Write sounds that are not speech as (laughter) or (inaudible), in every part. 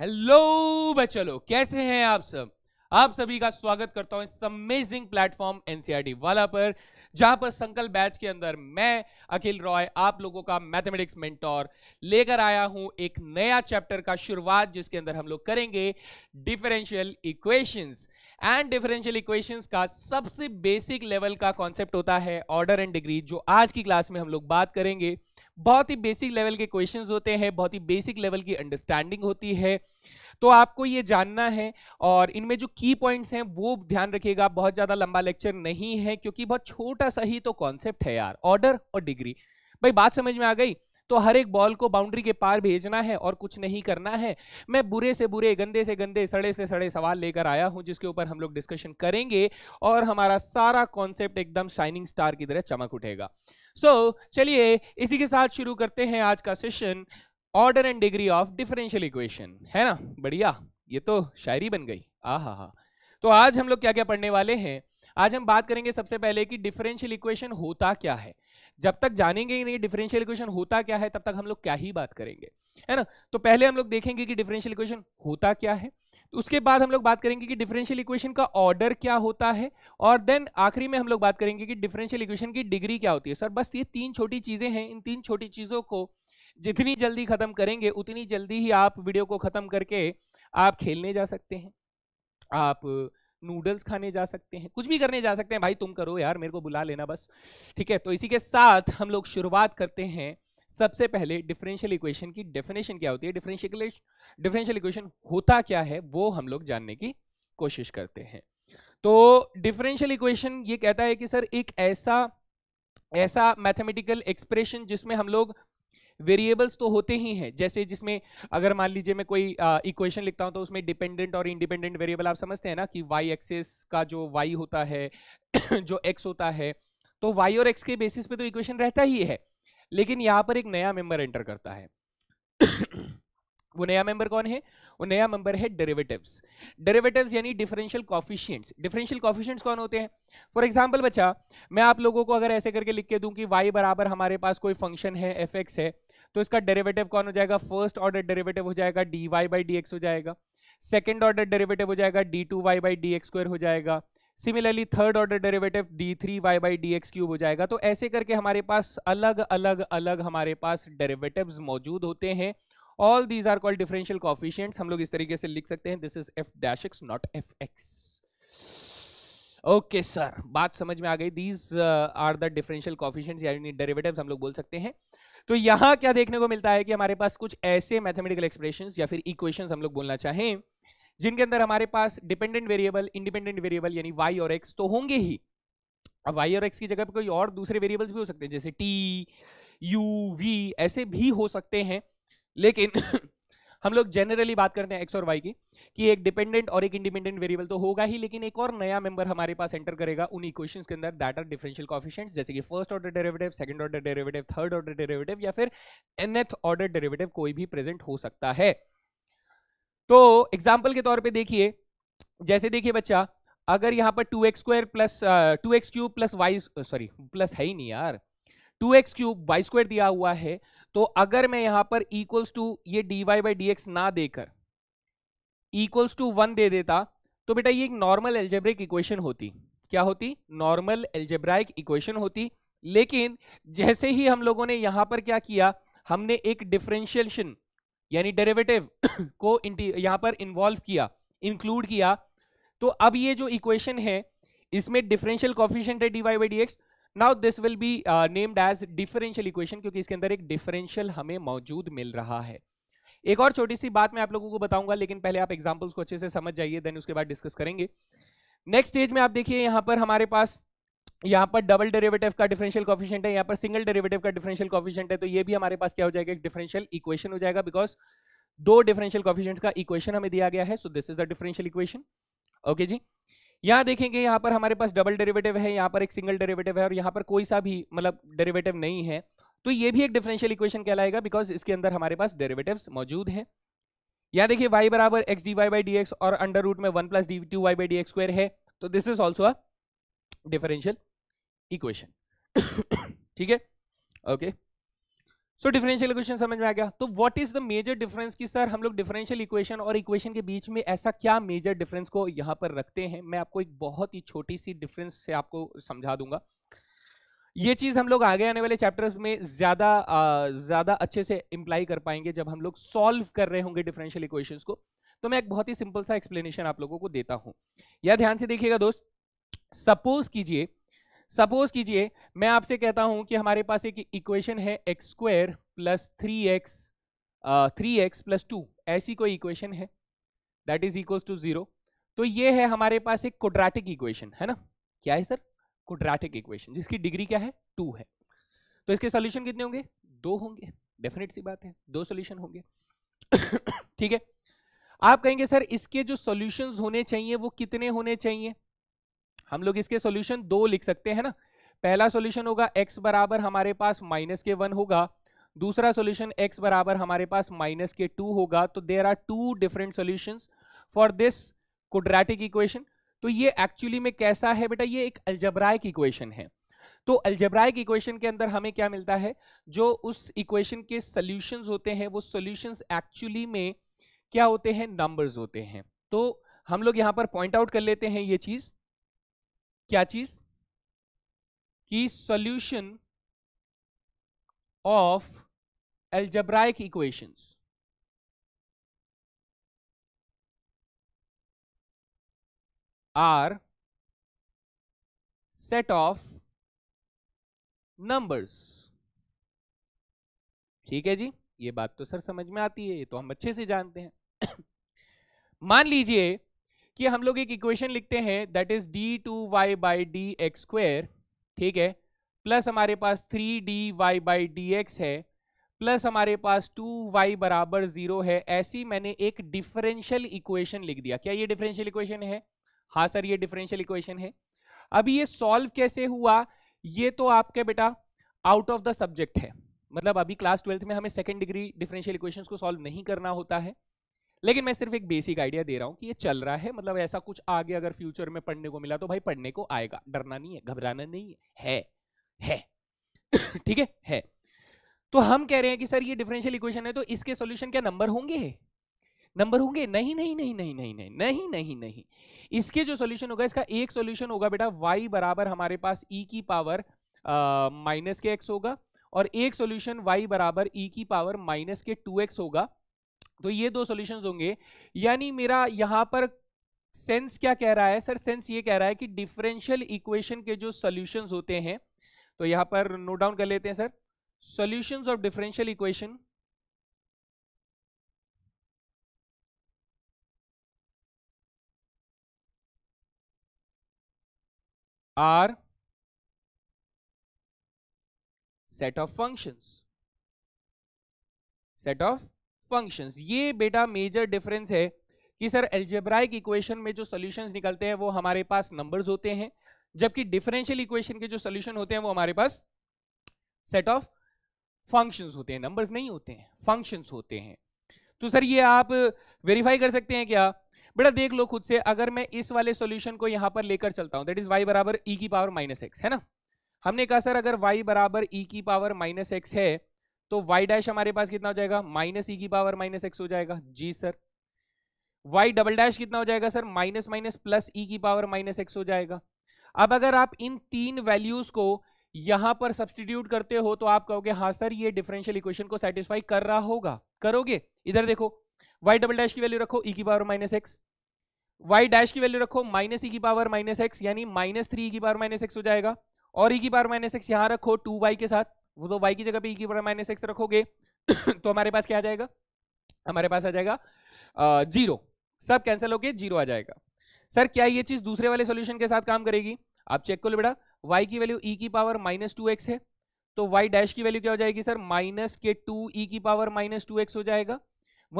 hello बच्चों कैसे हैं आप सब आप सभी का स्वागत करता हूं इस अमेजिंग प्लेटफॉर्म एनसीईआरटी वाला पर जहां पर संकल्प बैच के अंदर मैं अखिल रॉय आप लोगों का मैथमेटिक्स मेंटोर लेकर आया हूं एक नया चैप्टर का शुरुआत जिसके अंदर हम लोग करेंगे differential equations and differential equations का सबसे बेसिक लेवल का कॉन्सेप्ट होता है ऑर्डर एंड डिग्री जो आज की क्लास में हम लोग बात करेंगे बहुत ही बेसिक लेवल के क्वेश्चंस होते हैं बहुत ही बेसिक लेवल की अंडरस्टैंडिंग होती है तो आपको ये जानना है और इनमें जो की पॉइंट्स हैं वो ध्यान रखिएगा बहुत ज़्यादा लंबा लेक्चर नहीं है क्योंकि बहुत छोटा सा ही तो कॉन्सेप्ट है यार ऑर्डर और डिग्री भाई बात समझ में आ गई तो हर एक बॉल को बाउंड्री के पार भेजना है और कुछ नहीं करना है मैं बुरे से बुरे गंदे से गंदे सड़े से सड़े सवाल लेकर आया हूं जिसके ऊपर हम लोग डिस्कशन करेंगे और हमारा सारा कॉन्सेप्ट एकदम शाइनिंग स्टार की तरह चमक उठेगा सो so, चलिए इसी के साथ शुरू करते हैं आज का session order and degree of differential equation है ना बढ़िया ये तो शायरी बन गई आ हा हा तो आज हम लोग क्या क्या पढ़ने वाले हैं आज हम बात करेंगे सबसे पहले कि डिफरेंशियल इक्वेशन होता क्या है जब तक जानेंगे ही नहीं डिफरेंशियल इक्वेशन होता क्या है तब तक हम लोग क्या ही बात करेंगे है ना तो पहले हम लोग देखेंगे कि डिफरेंशियल इक्वेशन होता क्या है उसके बाद हम लोग बात करेंगे कि डिफरेंशियल इक्वेशन का ऑर्डर क्या होता है और देन आखिरी में हम लोग बात करेंगे कि डिफरेंशियल इक्वेशन की डिग्री क्या होती है सर बस ये तीन छोटी चीज़ें हैं इन तीन छोटी चीज़ों को जितनी जल्दी ख़त्म करेंगे उतनी जल्दी ही आप वीडियो को ख़त्म करके आप खेलने जा सकते हैं आप नूडल्स खाने जा सकते हैं कुछ भी करने जा सकते हैं भाई तुम करो यार मेरे को बुला लेना बस ठीक है तो इसी के साथ हम लोग शुरुआत करते हैं सबसे पहले डिफरेंशियल इक्वेशन की डेफिनेशन क्या होती है डिफरेंशियल डिफरेंशियल इक्वेशन होता क्या है वो हम लोग जानने की कोशिश करते हैं तो डिफरेंशियल इक्वेशन ये कहता है कि सर एक ऐसा ऐसा मैथमेटिकल एक्सप्रेशन जिसमें हम लोग वेरिएबल्स तो होते ही हैं जैसे जिसमें अगर मान लीजिए मैं कोई इक्वेशन लिखता हूं तो उसमें डिपेंडेंट और इंडिपेंडेंट वेरिएबल आप समझते हैं ना कि वाई एक्सेस का जो वाई होता है (clears throat) जो एक्स होता है तो वाई और एक्स के बेसिस पे तो इक्वेशन रहता ही है लेकिन यहां पर एक नया मेंबर एंटर करता है (coughs) वो नया मेंबर कौन है वो नया मेंबर है डेरिवेटिव्स डेरिवेटिव्स यानी डिफरेंशियल कॉफिशियंट्स डिफरेंशियल कॉफिशियंट्स कौन होते हैं फॉर एग्जाम्पल बच्चा मैं आप लोगों को अगर ऐसे करके लिख के दूं कि y बराबर हमारे पास कोई फंक्शन है एफ एक्स है तो इसका डेरिवेटिव कौन हो जाएगा फर्स्ट ऑर्डर डेरिवेटिव हो जाएगा D Y by D X हो जाएगा सेकेंड ऑर्डर डेरिवेटिव हो जाएगा D two Y by D x square हो जाएगा similarly third order derivative D three Y by D x cube हो जाएगा तो ऐसे करके हमारे पास अलग अलग अलग हमारे पास डेरिवेटिव्स मौजूद होते हैं all these are called differential coefficient हम लोग इस तरीके से लिख सकते हैं this is F dash X not F X okay sir बात समझ में आ गई these are the differential coefficient यानी डेरेवेटिव हम लोग बोल सकते हैं तो यहाँ क्या देखने को मिलता है कि हमारे पास कुछ ऐसे मैथमेटिकल एक्सप्रेशन या फिर इक्वेशन हम लोग बोलना चाहें जिनके अंदर हमारे पास डिपेंडेंट वेरिएबल इंडिपेंडेंट वेरिएबल यानी वाई और एक्स तो होंगे ही अब वाई और एक्स की जगह पर कोई और दूसरे वेरिएबल्स भी हो सकते हैं जैसे टी यू वी ऐसे भी हो सकते हैं लेकिन (coughs) हम लोग जनरली बात करते हैं एक्स और वाई की कि एक डिपेंडेंट और एक इंडिपेंडेंट वेरिएबल तो होगा ही लेकिन एक और नया मेंबर हमारे पास एंटर करेगा उन इक्वेशंस के अंदर दैट आर डिफरेंशियल कॉफिशेंट जैसे कि first order derivative second order derivative third order derivative या फिर एनएथ ऑर्डर डेरिवेटिव कोई भी प्रेजेंट हो सकता है तो एग्जाम्पल के तौर पर देखिए जैसे देखिए बच्चा अगर यहाँ पर two X square plus two X cube plus Y sorry plus है ही नहीं यार two X cube Y square दिया हुआ है तो अगर मैं यहाँ पर इक्वल्स टू ये D Y by D X ना देकर इक्वल्स टू वन दे देता तो बेटा ये एक नॉर्मल एल्जेब्रिक इक्वेशन होती क्या होती नॉर्मल एल्जेब्राइक इक्वेशन होती लेकिन जैसे ही हम लोगों ने यहाँ पर क्या किया हमने एक डिफ्रेंशिएशन यानी डेरिवेटिव (coughs) को यहां पर इन्वॉल्व किया इंक्लूड किया तो अब ये जो इक्वेशन है इसमें डिफरेंशियल कॉफिशियंट है D Y by D X now this will be named as differential equation क्योंकि इसके अंदर एक डिफरेंशियल हमें मौजूद मिल रहा है एक और छोटी सी बात मैं आप लोगों को बताऊंगा लेकिन पहले आप एग्जाम्पल्स को अच्छे से समझ जाइए देन उसके बाद डिस्कस करेंगे नेक्स्ट स्टेज में आप देखिए यहां पर हमारे पास यहाँ पर डबल डेरिवेटिव का डिफरेंशियल कॉफिशियंट है यहाँ पर सिंगल डेरिवेटिव का डिफरेंशियल कॉफिशियंट है तो ये भी हमारे पास क्या हो जाएगा एक डिफरेंशियल इक्वेशन हो जाएगा बिकॉज दो डिफरेंशियल कॉफिशियंट का इक्वेशन हमें दिया गया है so this is the differential equation okay जी यहाँ देखेंगे यहाँ पर हमारे पास डबल डेरिवेटिव है यहाँ पर एक सिंगल डेरिवेटिव है और यहाँ पर कोई सा भी मतलब डेरिवेटिव नहीं है तो ये भी एक डिफरेंशियल इक्वेशन कहलाएगा बिकॉज इसके अंदर हमारे पास डेरेवेटिव मौजूद है यहाँ देखिए y बराबर X D Y by D X और अंडर रूट में one plus D two Y by D x square है तो this is also a differential equation (coughs) ठीक है ओके सो डिफरेंशियल इक्वेशन समझ में आ गया तो what is the major difference कि सर हम लोग डिफरेंशियल इक्वेशन और इक्वेशन के बीच में ऐसा क्या मेजर डिफरेंस को यहां पर रखते हैं मैं आपको एक बहुत ही छोटी सी डिफरेंस से आपको समझा दूंगा ये चीज हम लोग आगे आने वाले चैप्टर्स में ज्यादा ज्यादा अच्छे से इंप्लाई कर पाएंगे जब हम लोग सॉल्व कर रहे होंगे डिफरेंशियल इक्वेशंस को तो मैं एक बहुत ही सिंपल सा एक्सप्लेनेशन आप लोगों को देता हूं या ध्यान से देखिएगा दोस्त सपोज कीजिए सपोज कीजिए मैं आपसे कहता हूं कि हमारे पास एक इक्वेशन है X square plus three X three X plus two ऐसी कोई इक्वेशन है that is equal to zero तो ये है हमारे पास एक कोड्राटिक इक्वेशन है ना क्या है सर कोड्राटिक इक्वेशन जिसकी डिग्री क्या है टू है तो इसके सोल्यूशन कितने होंगे दो होंगे डेफिनेट सी बात है दो सोल्यूशन होंगे (coughs) ठीक है आप कहेंगे सर इसके जो सोल्यूशन होने चाहिए वो कितने होने चाहिए हम लोग इसके सोल्यूशन दो लिख सकते हैं ना पहला सोल्यूशन होगा एक्स बराबर हमारे पास माइनस के वन होगा दूसरा सोल्यूशन एक्स बराबर हमारे पास माइनस के टू होगा तो there are two different solution for this quadratic equation तो ये एक्चुअली में कैसा है बेटा ये एक अल्जबराइक इक्वेशन है तो अल्जेब्राइक इक्वेशन के अंदर हमें क्या मिलता है जो उस इक्वेशन के सॉल्यूशंस होते हैं वो सॉल्यूशंस एक्चुअली में क्या होते हैं नंबर्स होते हैं तो हम लोग यहाँ पर पॉइंट आउट कर लेते हैं ये चीज़ क्या चीज कि solution of algebraic equations are set of numbers ठीक है जी ये बात तो सर समझ में आती है ये तो हम अच्छे से जानते हैं (coughs) मान लीजिए कि हम लोग एक इक्वेशन लिखते हैं that is D two Y by D x square ठीक है प्लस हमारे पास three D Y by D X है प्लस हमारे पास टू वाई बराबर जीरो है ऐसी मैंने एक डिफरेंशियल इक्वेशन लिख दिया क्या ये डिफरेंशियल इक्वेशन है हाँ सर ये डिफरेंशियल इक्वेशन है अभी ये सॉल्व कैसे हुआ ये तो आपके बेटा आउट ऑफ द सब्जेक्ट है मतलब अभी क्लास ट्वेल्थ में हमें सेकेंड डिग्री डिफरेंशियल इक्वेशन को सॉल्व नहीं करना होता है लेकिन मैं सिर्फ एक बेसिक आइडिया दे रहा हूँ कि ये चल रहा है मतलब ऐसा कुछ आगे अगर फ्यूचर में पढ़ने को मिला तो भाई पढ़ने को आएगा डरना नहीं है घबराना नहीं है है (coughs) ठीक है है तो हम कह रहे हैं कि सर ये डिफरेंशियल इक्वेशन है तो इसके सॉल्यूशन क्या नंबर होंगे नंबर होंगे नहीं नहीं नहीं नहीं नहीं नहीं नहीं नहीं नहीं इसके जो सॉल्यूशन होगा इसका एक सॉल्यूशन होगा बेटा वाई बराबर हमारे पास ई e की पावर माइनस के एक्स होगा और एक सॉल्यूशन वाई बराबर ई e की पावर माइनस के टू एक्स होगा तो ये दो सोल्यूशन होंगे यानी मेरा यहां पर सेंस क्या कह रहा है सर सेंस ये कह रहा है कि डिफरेंशियल इक्वेशन के जो सोल्यूशन होते हैं तो यहां पर नोट डाउन कर लेते हैं sir solution of differential equation are set of functions set of functions ये बेटा मेजर डिफरेंस है कि सर एल्जेब्राइक इक्वेशन में जो सॉल्यूशंस निकलते हैं वो हमारे पास नंबर्स होते हैं जबकि डिफरेंशियल इक्वेशन के जो सॉल्यूशन होते हैं वो हमारे पास सेट ऑफ फंक्शंस होते हैं नंबर्स नहीं होते हैं फंक्शंस होते हैं तो सर ये आप वेरीफाई कर सकते हैं क्या बेटा देख लो खुद से अगर मैं इस वाले सोल्यूशन को यहां पर लेकर चलता हूं दैट इज वाई बराबर ई e की पावर माइनस एक्स है ना हमने कहा सर अगर वाई बराबर ई e की पावर माइनस एक्स है तो वाई डैश हमारे पास कितना हो जाएगा माइनस ई e की पावर माइनस एक्स हो जाएगा जी सर वाई डबल डैश कितना हो जाएगा sir minus minus plus e की पावर माइनस एक्स हो जाएगा अब अगर आप इन तीन वैल्यूज को यहां पर सब्सटीट्यूट करते हो तो आप कहोगे हाँ सर ये डिफरेंशियल इक्वेशन को सेटिस्फाई कर रहा होगा करोगे इधर देखो वाई डबल डैश की वैल्यू रखो ई e की power minus x y dash की वैल्यू रखो माइनस ई e की पावर माइनस एक्स यानी माइनस थ्री ई की पावर माइनस एक्स हो जाएगा और ई की पावर माइनस एक्स यहां रखो टू वाई के साथ वो तो वाई की जगह पे ई e की पावर माइनस एक्स रखोगे (coughs) तो हमारे पास क्या आ जाएगा हमारे पास आ जाएगा आ, जीरो सब कैंसिल होके जीरो आ जाएगा सर क्या ये चीज दूसरे वाले सोल्यूशन के साथ काम करेगी आप चेक कर लो बेटा वाई की वैल्यू ई e की पावर माइनस टू एक्स है तो वाई डैश की वैल्यू क्या हो जाएगी सर माइनस के टू ई e की पावर माइनस टू एक्स हो जाएगा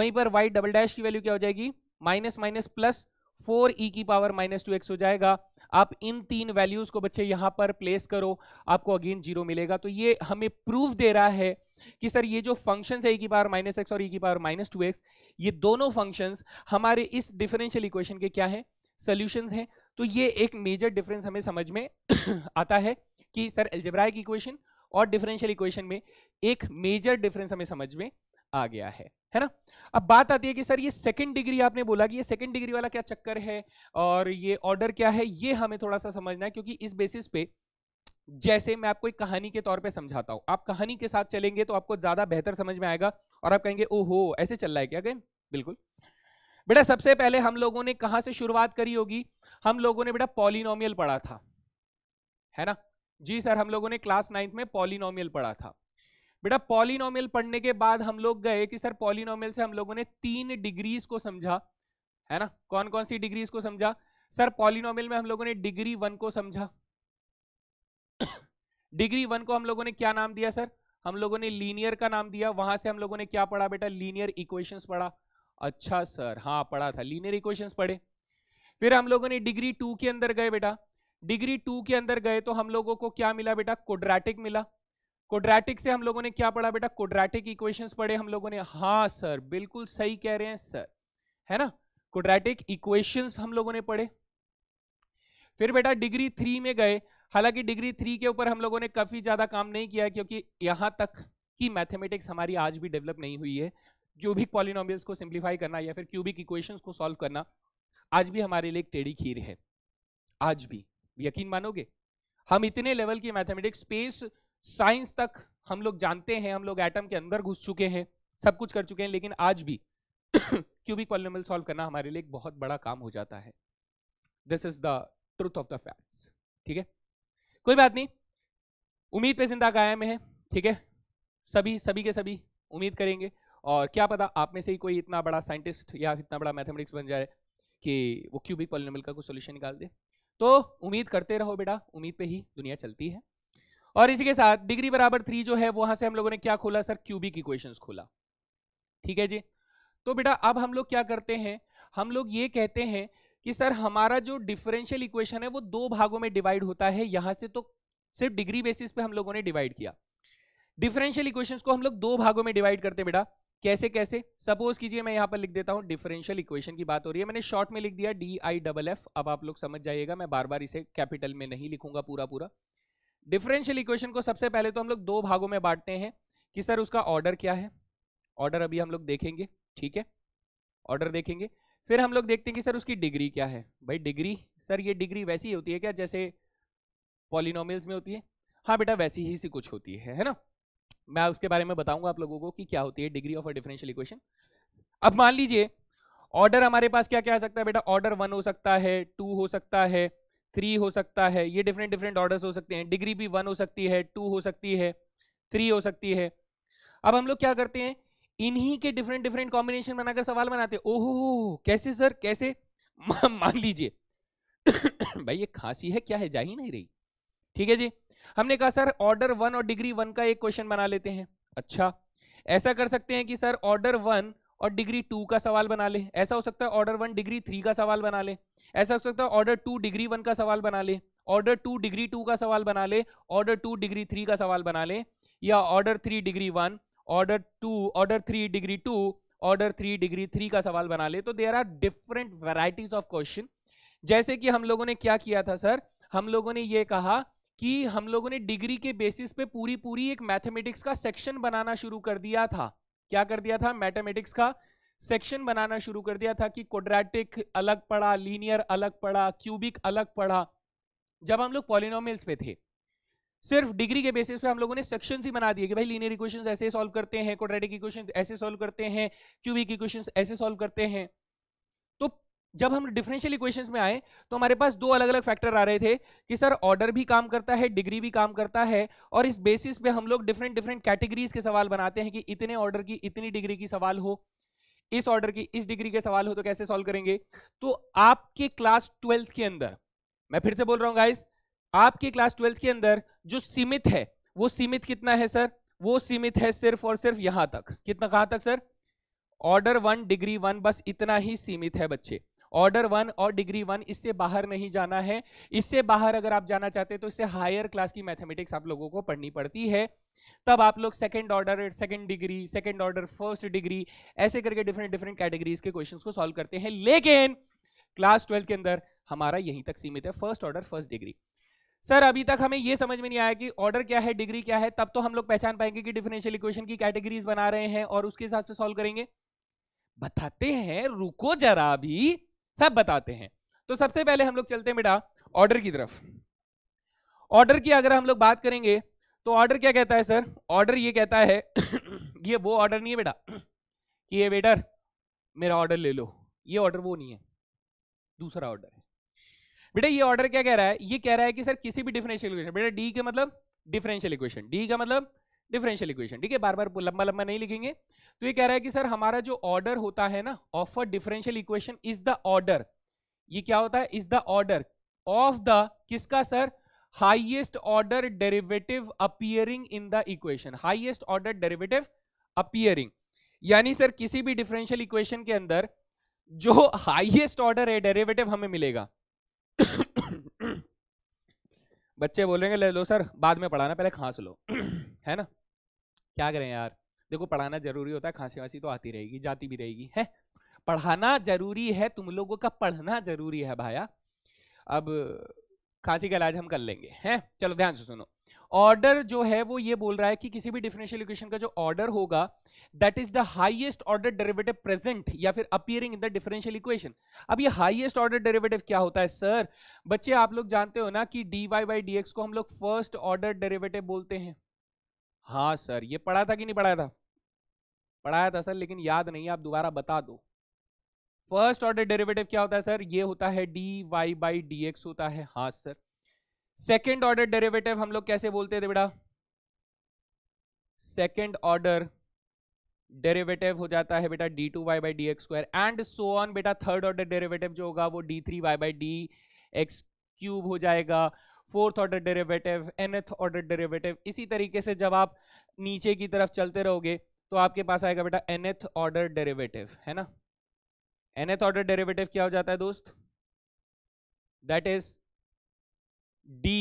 वहीं पर वाई डबल डैश की वैल्यू क्या हो जाएगी minus minus plus four e की पावर माइनस टू एक्स हो जाएगा आप इन तीन वैल्यूज को बच्चे यहां पर प्लेस करो आपको अगेन जीरो मिलेगा तो ये हमें प्रूफ दे रहा है कि सर ये जो फंक्शन है ई की पावर माइनस एक्स और ई की पावर माइनस टू एक्स ये दोनों फंक्शंस हमारे इस डिफरेंशियल इक्वेशन के क्या है सोल्यूशन है तो ये एक मेजर डिफरेंस हमें समझ में (coughs) आता है कि सर एल्जेब्राइक इक्वेशन और डिफरेंशियल इक्वेशन में एक मेजर डिफरेंस हमें समझ में आ गया है है ना अब बात आती है कि सर ये सेकंड डिग्री आपने बोला कि ये सेकंड डिग्री वाला क्या चक्कर है और ये ऑर्डर क्या है ये हमें थोड़ा सा समझना है क्योंकि इस बेसिस पे जैसे मैं आपको एक कहानी के तौर पे समझाता हूं आप कहानी के साथ चलेंगे तो आपको ज्यादा बेहतर समझ में आएगा और आप कहेंगे ओहो ऐसे चल रहा है क्या गेम बिल्कुल बेटा सबसे पहले हम लोगों ने कहा से शुरुआत करी होगी हम लोगों ने बेटा पॉलिनोमियल पढ़ा था है ना जी सर हम लोगों ने क्लास नाइन्थ में पॉलिनोमियल पढ़ा था बेटा पॉलिनोमियल पढ़ने के बाद हम लोग गए कि सर पॉलिनोमियल से हम लोगों ने तीन डिग्रीज को समझा है ना कौन कौन सी डिग्रीज को समझा सर पॉलिनोमियल में हम लोगों ने डिग्री वन को समझा डिग्री (coughs) वन को हम लोगों ने क्या नाम दिया सर हम लोगों ने लीनियर का नाम दिया वहां से हम लोगों ने क्या पढ़ा बेटा लीनियर इक्वेशन पढ़ा अच्छा सर हाँ पढ़ा था लीनियर इक्वेशन पढ़े फिर हम लोगों ने डिग्री टू के अंदर गए बेटा डिग्री टू के अंदर गए तो हम लोगों को क्या मिला बेटा कोड्रेटिक मिला कोड्रेटिक से हम लोगों ने क्या पढ़ा बेटा कोड्रेटिक इक्वेशंस पढ़े हम लोगों ने हाँ सर बिल्कुल सही कह रहे हैं सर है ना कोड्रेटिक इक्वेशंस हम लोगों ने पढ़े फिर बेटा डिग्री थ्री में गए हालांकि डिग्री थ्री के ऊपर हम लोगों ने काफी ज्यादा काम नहीं किया क्योंकि यहां तक की मैथमेटिक्स हमारी आज भी डेवलप नहीं हुई है क्यूबिक पॉलिनोमियल्स को सिंप्लीफाई करना या फिर क्यूबिक इक्वेशंस को सॉल्व करना आज भी हमारे लिए एक टेढ़ी खीर है आज भी यकीन मानोगे हम इतने लेवल की मैथमेटिक्स स्पेस साइंस तक हम लोग जानते हैं हम लोग एटम के अंदर घुस चुके हैं सब कुछ कर चुके हैं लेकिन आज भी (coughs) क्यूबिक पॉलिनोमियल सॉल्व करना हमारे लिए एक बहुत बड़ा काम हो जाता है this is the truth of the facts ठीक है कोई बात नहीं उम्मीद पे जिंदा कायम है ठीक है सभी सभी के सभी उम्मीद करेंगे और क्या पता आप में से ही कोई इतना बड़ा साइंटिस्ट या इतना बड़ा मैथमेटिक्स बन जाए कि वो क्यूबिक पॉलिनोमियल का कुछ सोल्यूशन निकाल दे तो उम्मीद करते रहो बेटा उम्मीद पे ही दुनिया चलती है और इसी के साथ डिग्री बराबर थ्री जो है वहां से हम लोगों ने क्या खोला सर क्यूबिक इक्वेशन खोला ठीक है जी तो बेटा अब हम लोग क्या करते हैं हम लोग ये कहते हैं कि सर हमारा जो डिफरेंशियल इक्वेशन है वो दो भागों में डिवाइड होता है यहां से तो सिर्फ डिग्री बेसिस पे हम लोगों ने डिवाइड किया डिफरेंशियल इक्वेशन को हम लोग दो भागों में डिवाइड करते हैं बेटा कैसे कैसे सपोज कीजिए मैं यहां पर लिख देता हूँ डिफरेंशियल इक्वेशन की बात हो रही है मैंने शॉर्ट में लिख दिया डी आई डबल एफ अब आप लोग समझ जाइएगा मैं बार बार इसे कैपिटल में नहीं लिखूंगा पूरा पूरा डिफरेंशियल इक्वेशन को सबसे पहले तो हम लोग दो भागों में बांटते हैं कि सर उसका ऑर्डर क्या है ऑर्डर अभी हम लोग देखेंगे ठीक है ऑर्डर देखेंगे फिर हम लोग देखते हैं कि सर उसकी डिग्री क्या है भाई डिग्री सर ये डिग्री वैसी ही होती है क्या जैसे पॉलिनोमियल्स में होती है हाँ बेटा वैसी ही सी कुछ होती है है ना मैं उसके बारे में बताऊंगा आप लोगों को कि क्या होती है degree of a differential equation अब मान लीजिए ऑर्डर हमारे पास क्या क्या आ सकता है बेटा ऑर्डर वन हो सकता है टू हो सकता है थ्री हो सकता है ये डिफरेंट डिफरेंट ऑर्डर्स हो सकते हैं डिग्री भी वन हो सकती है टू हो सकती है थ्री हो सकती है अब हम लोग क्या करते हैं इन्हीं के डिफरेंट डिफरेंट कॉम्बिनेशन बनाकर सवाल बनाते हैं ओहो कैसे सर कैसे मान लीजिए (coughs) भाई ये खांसी है क्या है जा ही नहीं रही ठीक है जी हमने कहा सर ऑर्डर वन और डिग्री वन का एक क्वेश्चन बना लेते हैं अच्छा ऐसा कर सकते हैं कि सर ऑर्डर वन और डिग्री टू का सवाल बना ले ऐसा हो सकता है ऑर्डर वन डिग्री थ्री का सवाल बना ले ऐसा हो सकता है ऑर्डर टू डिग्री वन का सवाल बना ले ऑर्डर टू डिग्री टू का सवाल बना ले ऑर्डर टू डिग्री थ्री का सवाल बना ले या order three degree one order two order three degree two order three degree three का सवाल बना ले तो there are different varieties of question जैसे कि हम लोगों ने क्या किया था सर हम लोगों ने ये कहा कि हम लोगों ने डिग्री के बेसिस पे पूरी पूरी एक मैथमेटिक्स का सेक्शन बनाना शुरू कर दिया था क्या कर दिया था मैथमेटिक्स का सेक्शन बनाना शुरू कर दिया था कि कोड्रेटिक अलग पड़ा लीनियर अलग पड़ा क्यूबिक अलग पड़ा जब हम लोग पॉलिनोम पे थे सिर्फ डिग्री के बेसिस पे हम लोगों ने सेक्शन ही बना दिए कि भाई लीनियर इक्वेशंस ऐसे सॉल्व करते हैं क्वाड्रेटिक इक्वेशन ऐसे सॉल्व करते हैं क्यूबिक इक्वेशंस ऐसे सॉल्व करते हैं तो जब हम डिफरेंशियल इक्वेशंस में आए तो हमारे पास दो अलग अलग फैक्टर आ रहे थे कि सर ऑर्डर भी काम करता है डिग्री भी काम करता है और इस बेसिस पे हम लोग डिफरेंट डिफरेंट कैटेगरीज के सवाल बनाते हैं कि इतने ऑर्डर की इतनी डिग्री की सवाल हो इस ऑर्डर की इस डिग्री के सवाल हो तो कैसे सॉल्व करेंगे तो आपके क्लास ट्वेल्थ के अंदर मैं फिर से बोल रहा हूँ गाइस आपके क्लास ट्वेल्थ के अंदर जो सीमित है वो सीमित कितना है सर वो सीमित है सिर्फ और सिर्फ यहां तक कितना कहां तक sir order one degree one बस इतना ही सीमित है बच्चे ऑर्डर वन और डिग्री वन इससे बाहर नहीं जाना है इससे बाहर अगर आप जाना चाहते हैं तो इससे हायर क्लास की मैथमेटिक्स आप लोगों को पढ़नी पड़ती है तब आप लोग second order second degree second order first degree ऐसे करके डिफरेंट डिफरेंट कैटेगरीज के क्वेश्चन को सॉल्व करते हैं लेकिन क्लास ट्वेल्थ के अंदर हमारा यहीं तक सीमित है first order first degree sir अभी तक हमें यह समझ में नहीं आया कि ऑर्डर क्या है डिग्री क्या है तब तो हम लोग पहचान पाएंगे कि डिफरेंशियल इक्वेशन की कैटेगरीज बना रहे हैं और उसके हिसाब से सॉल्व करेंगे बताते हैं रुको जरा भी सब बताते हैं तो सबसे पहले हम लोग चलते हैं बेटा ऑर्डर की तरफ ऑर्डर की अगर हम लोग बात करेंगे तो ऑर्डर क्या कहता है सर ऑर्डर ये कहता है (coughs) ये वो ऑर्डर नहीं है बेटा (coughs) कि ये वेटर मेरा ऑर्डर ले लो ये ऑर्डर वो नहीं है दूसरा ऑर्डर है बेटा ये ऑर्डर क्या कह रहा है ये कह रहा है कि सर किसी भी डिफरेंशियल इक्वेशन बेटा डी का मतलब डिफरेंशियल इक्वेशन डी का मतलब डिफरेंशियल इक्वेशन ठीक है बार बार लंबा लंबा नहीं लिखेंगे तो ये कह रहा है कि सर हमारा जो ऑर्डर होता है ना of a differential equation is the order ये क्या होता है is the order of the किसका sir highest order derivative appearing in the equation highest order derivative appearing यानी सर किसी भी डिफरेंशियल इक्वेशन के अंदर जो हाइएस्ट ऑर्डर है डेरिवेटिव हमें मिलेगा (coughs) बच्चे बोलेंगे ले लो सर बाद में पढ़ाना पहले खांस लो (coughs) है ना क्या करें यार देखो पढ़ाना जरूरी होता है खांसी वासी तो आती रहेगी जाती भी रहेगी है पढ़ाना जरूरी है तुम लोगों का पढ़ना जरूरी है भाया अब खांसी का इलाज हम कर लेंगे हैं चलो ध्यान से सुनो ऑर्डर जो है वो ये बोल रहा है कि किसी भी डिफरेंशियल इक्वेशन का जो ऑर्डर होगा that is the highest order derivative present या फिर appearing in the differential equation अब ये हाईएस्ट ऑर्डर डेरिवेटिव क्या होता है सर बच्चे आप लोग जानते हो ना कि d Y by D x को हम लोग फर्स्ट ऑर्डर डेरिवेटिव बोलते हैं हाँ सर ये पढ़ा था कि नहीं पढ़ा था पढ़ाया था सर लेकिन याद नहीं आप दोबारा बता दो फर्स्ट ऑर्डर डेरिवेटिव क्या होता है सर ये होता है D Y by D x होता है हाँ सर सेकेंड ऑर्डर डेरिवेटिव हम लोग कैसे बोलते थे बेटा सेकेंड ऑर्डर डेरिवेटिव हो जाता है बेटा d two Y by D x square and so on बेटा थर्ड ऑर्डर डेरिवेटिव जो होगा वो d three Y by D x cube हो जाएगा fourth order derivative nth order derivative इसी तरीके से जब आप नीचे की तरफ चलते रहोगे तो आपके पास आएगा बेटा एनएथ ऑर्डर डेरिवेटिव है ना एनएथ ऑर्डर डेरिवेटिव क्या हो जाता है दोस्त that is d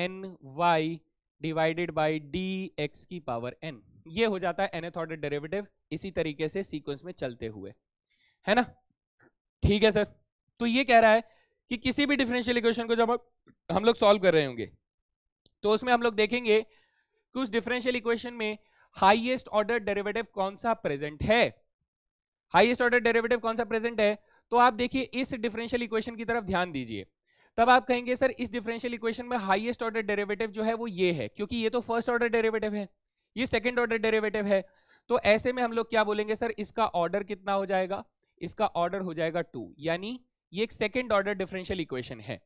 n y divided by D x की पावर एन ये हो जाता है एनएथ ऑर्डर डेरिवेटिव इसी तरीके से सीक्वेंस में चलते हुए है ना ठीक है सर तो ये कह रहा है कि किसी भी डिफरेंशियल इक्वेशन को जब हम लोग सॉल्व कर रहे होंगे तो उसमें हम लोग देखेंगे कि उस डिफरेंशियल इक्वेशन में हाईएस्ट ऑर्डर डेरिवेटिव कौन सा प्रेजेंट है हाईएस्ट ऑर्डर डेरिवेटिव कौन सा प्रेजेंट है तो आप देखिए इस डिफरेंशियल इक्वेशन की तरफ ध्यान दीजिए तब आप कहेंगे सर इस डिफरेंशियल इक्वेशन में हाईएस्ट ऑर्डर डेरिवेटिव जो है वो ये है क्योंकि ये तो फर्स्ट ऑर्डर डेरिवेटिव है ये सेकंड ऑर्डर डेरिवेटिव है तो ऐसे में हम लोग क्या बोलेंगे सर इसका ऑर्डर कितना हो जाएगा इसका ऑर्डर हो जाएगा टू यानी ये एक सेकेंड ऑर्डर डिफरेंशियल इक्वेशन है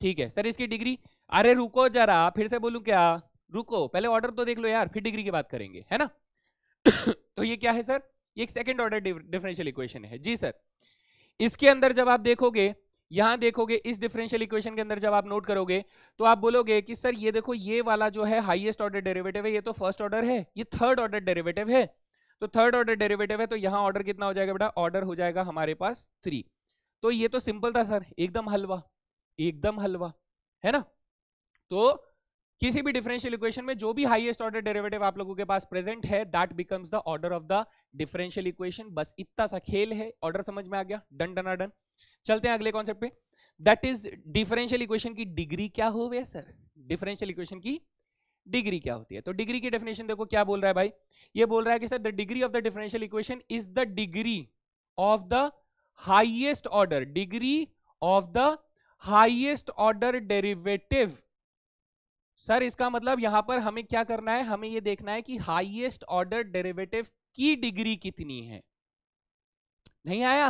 ठीक है सर इसकी डिग्री अरे रुको जरा फिर से बोलूं क्या रुको पहले ऑर्डर तो देख लो यार फिर डिग्री की बात करेंगे है ना (coughs) तो ये क्या है सर ये एक सेकेंड ऑर्डर डिफरेंशियल इक्वेशन है जी सर इसके अंदर जब आप देखोगे यहां देखोगे इस डिफरेंशियल इक्वेशन के अंदर जब आप नोट करोगे तो आप बोलोगे कि सर ये देखो ये वाला जो है हाईएस्ट ऑर्डर डेरिवेटिव है ये तो फर्स्ट ऑर्डर है ये थर्ड ऑर्डर डेरिवेटिव है तो थर्ड ऑर्डर डेरिवेटिव है तो यहां ऑर्डर कितना हो जाएगा बेटा ऑर्डर हो जाएगा हमारे पास थ्री तो ये तो सिंपल था सर एकदम हलवा एकदम हलवा है ना तो किसी भी डिफरेंशियल इक्वेशन में जो भी हाईएस्ट ऑर्डर डेरिवेटिव आप लोगों के पास प्रेजेंट है that becomes the order of the differential equation बस इतना सा खेल है ऑर्डर समझ में आ गया डन डना डन चलते हैं अगले कॉन्सेप्ट पे दैट इज डिफरेंशियल इक्वेशन की डिग्री क्या हो गया सर डिफरेंशियल इक्वेशन की डिग्री क्या होती है तो डिग्री की डेफिनेशन देखो क्या बोल रहा है भाई ये बोल रहा है कि sir the degree of the differential equation is the degree of the highest order degree of the highest order derivative sir इसका मतलब यहां पर हमें क्या करना है हमें ये देखना है कि हाइएस्ट ऑर्डर डेरेवेटिव की डिग्री कितनी है नहीं आया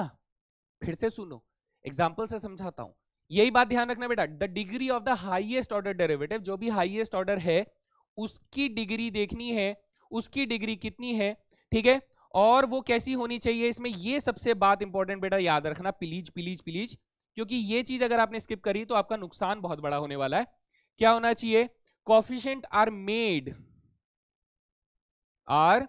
फिर से सुनो एग्जाम्पल से समझाता हूं यही बात ध्यान रखना बेटा the degree of the highest order derivative जो भी हाइएस्ट ऑर्डर है उसकी डिग्री देखनी है उसकी डिग्री कितनी है ठीक है और वो कैसी होनी चाहिए इसमें ये सबसे बात इंपॉर्टेंट बेटा याद रखना प्लीज प्लीज प्लीज क्योंकि ये चीज अगर आपने स्किप करी तो आपका नुकसान बहुत बड़ा होने वाला है क्या होना चाहिए coefficient are made are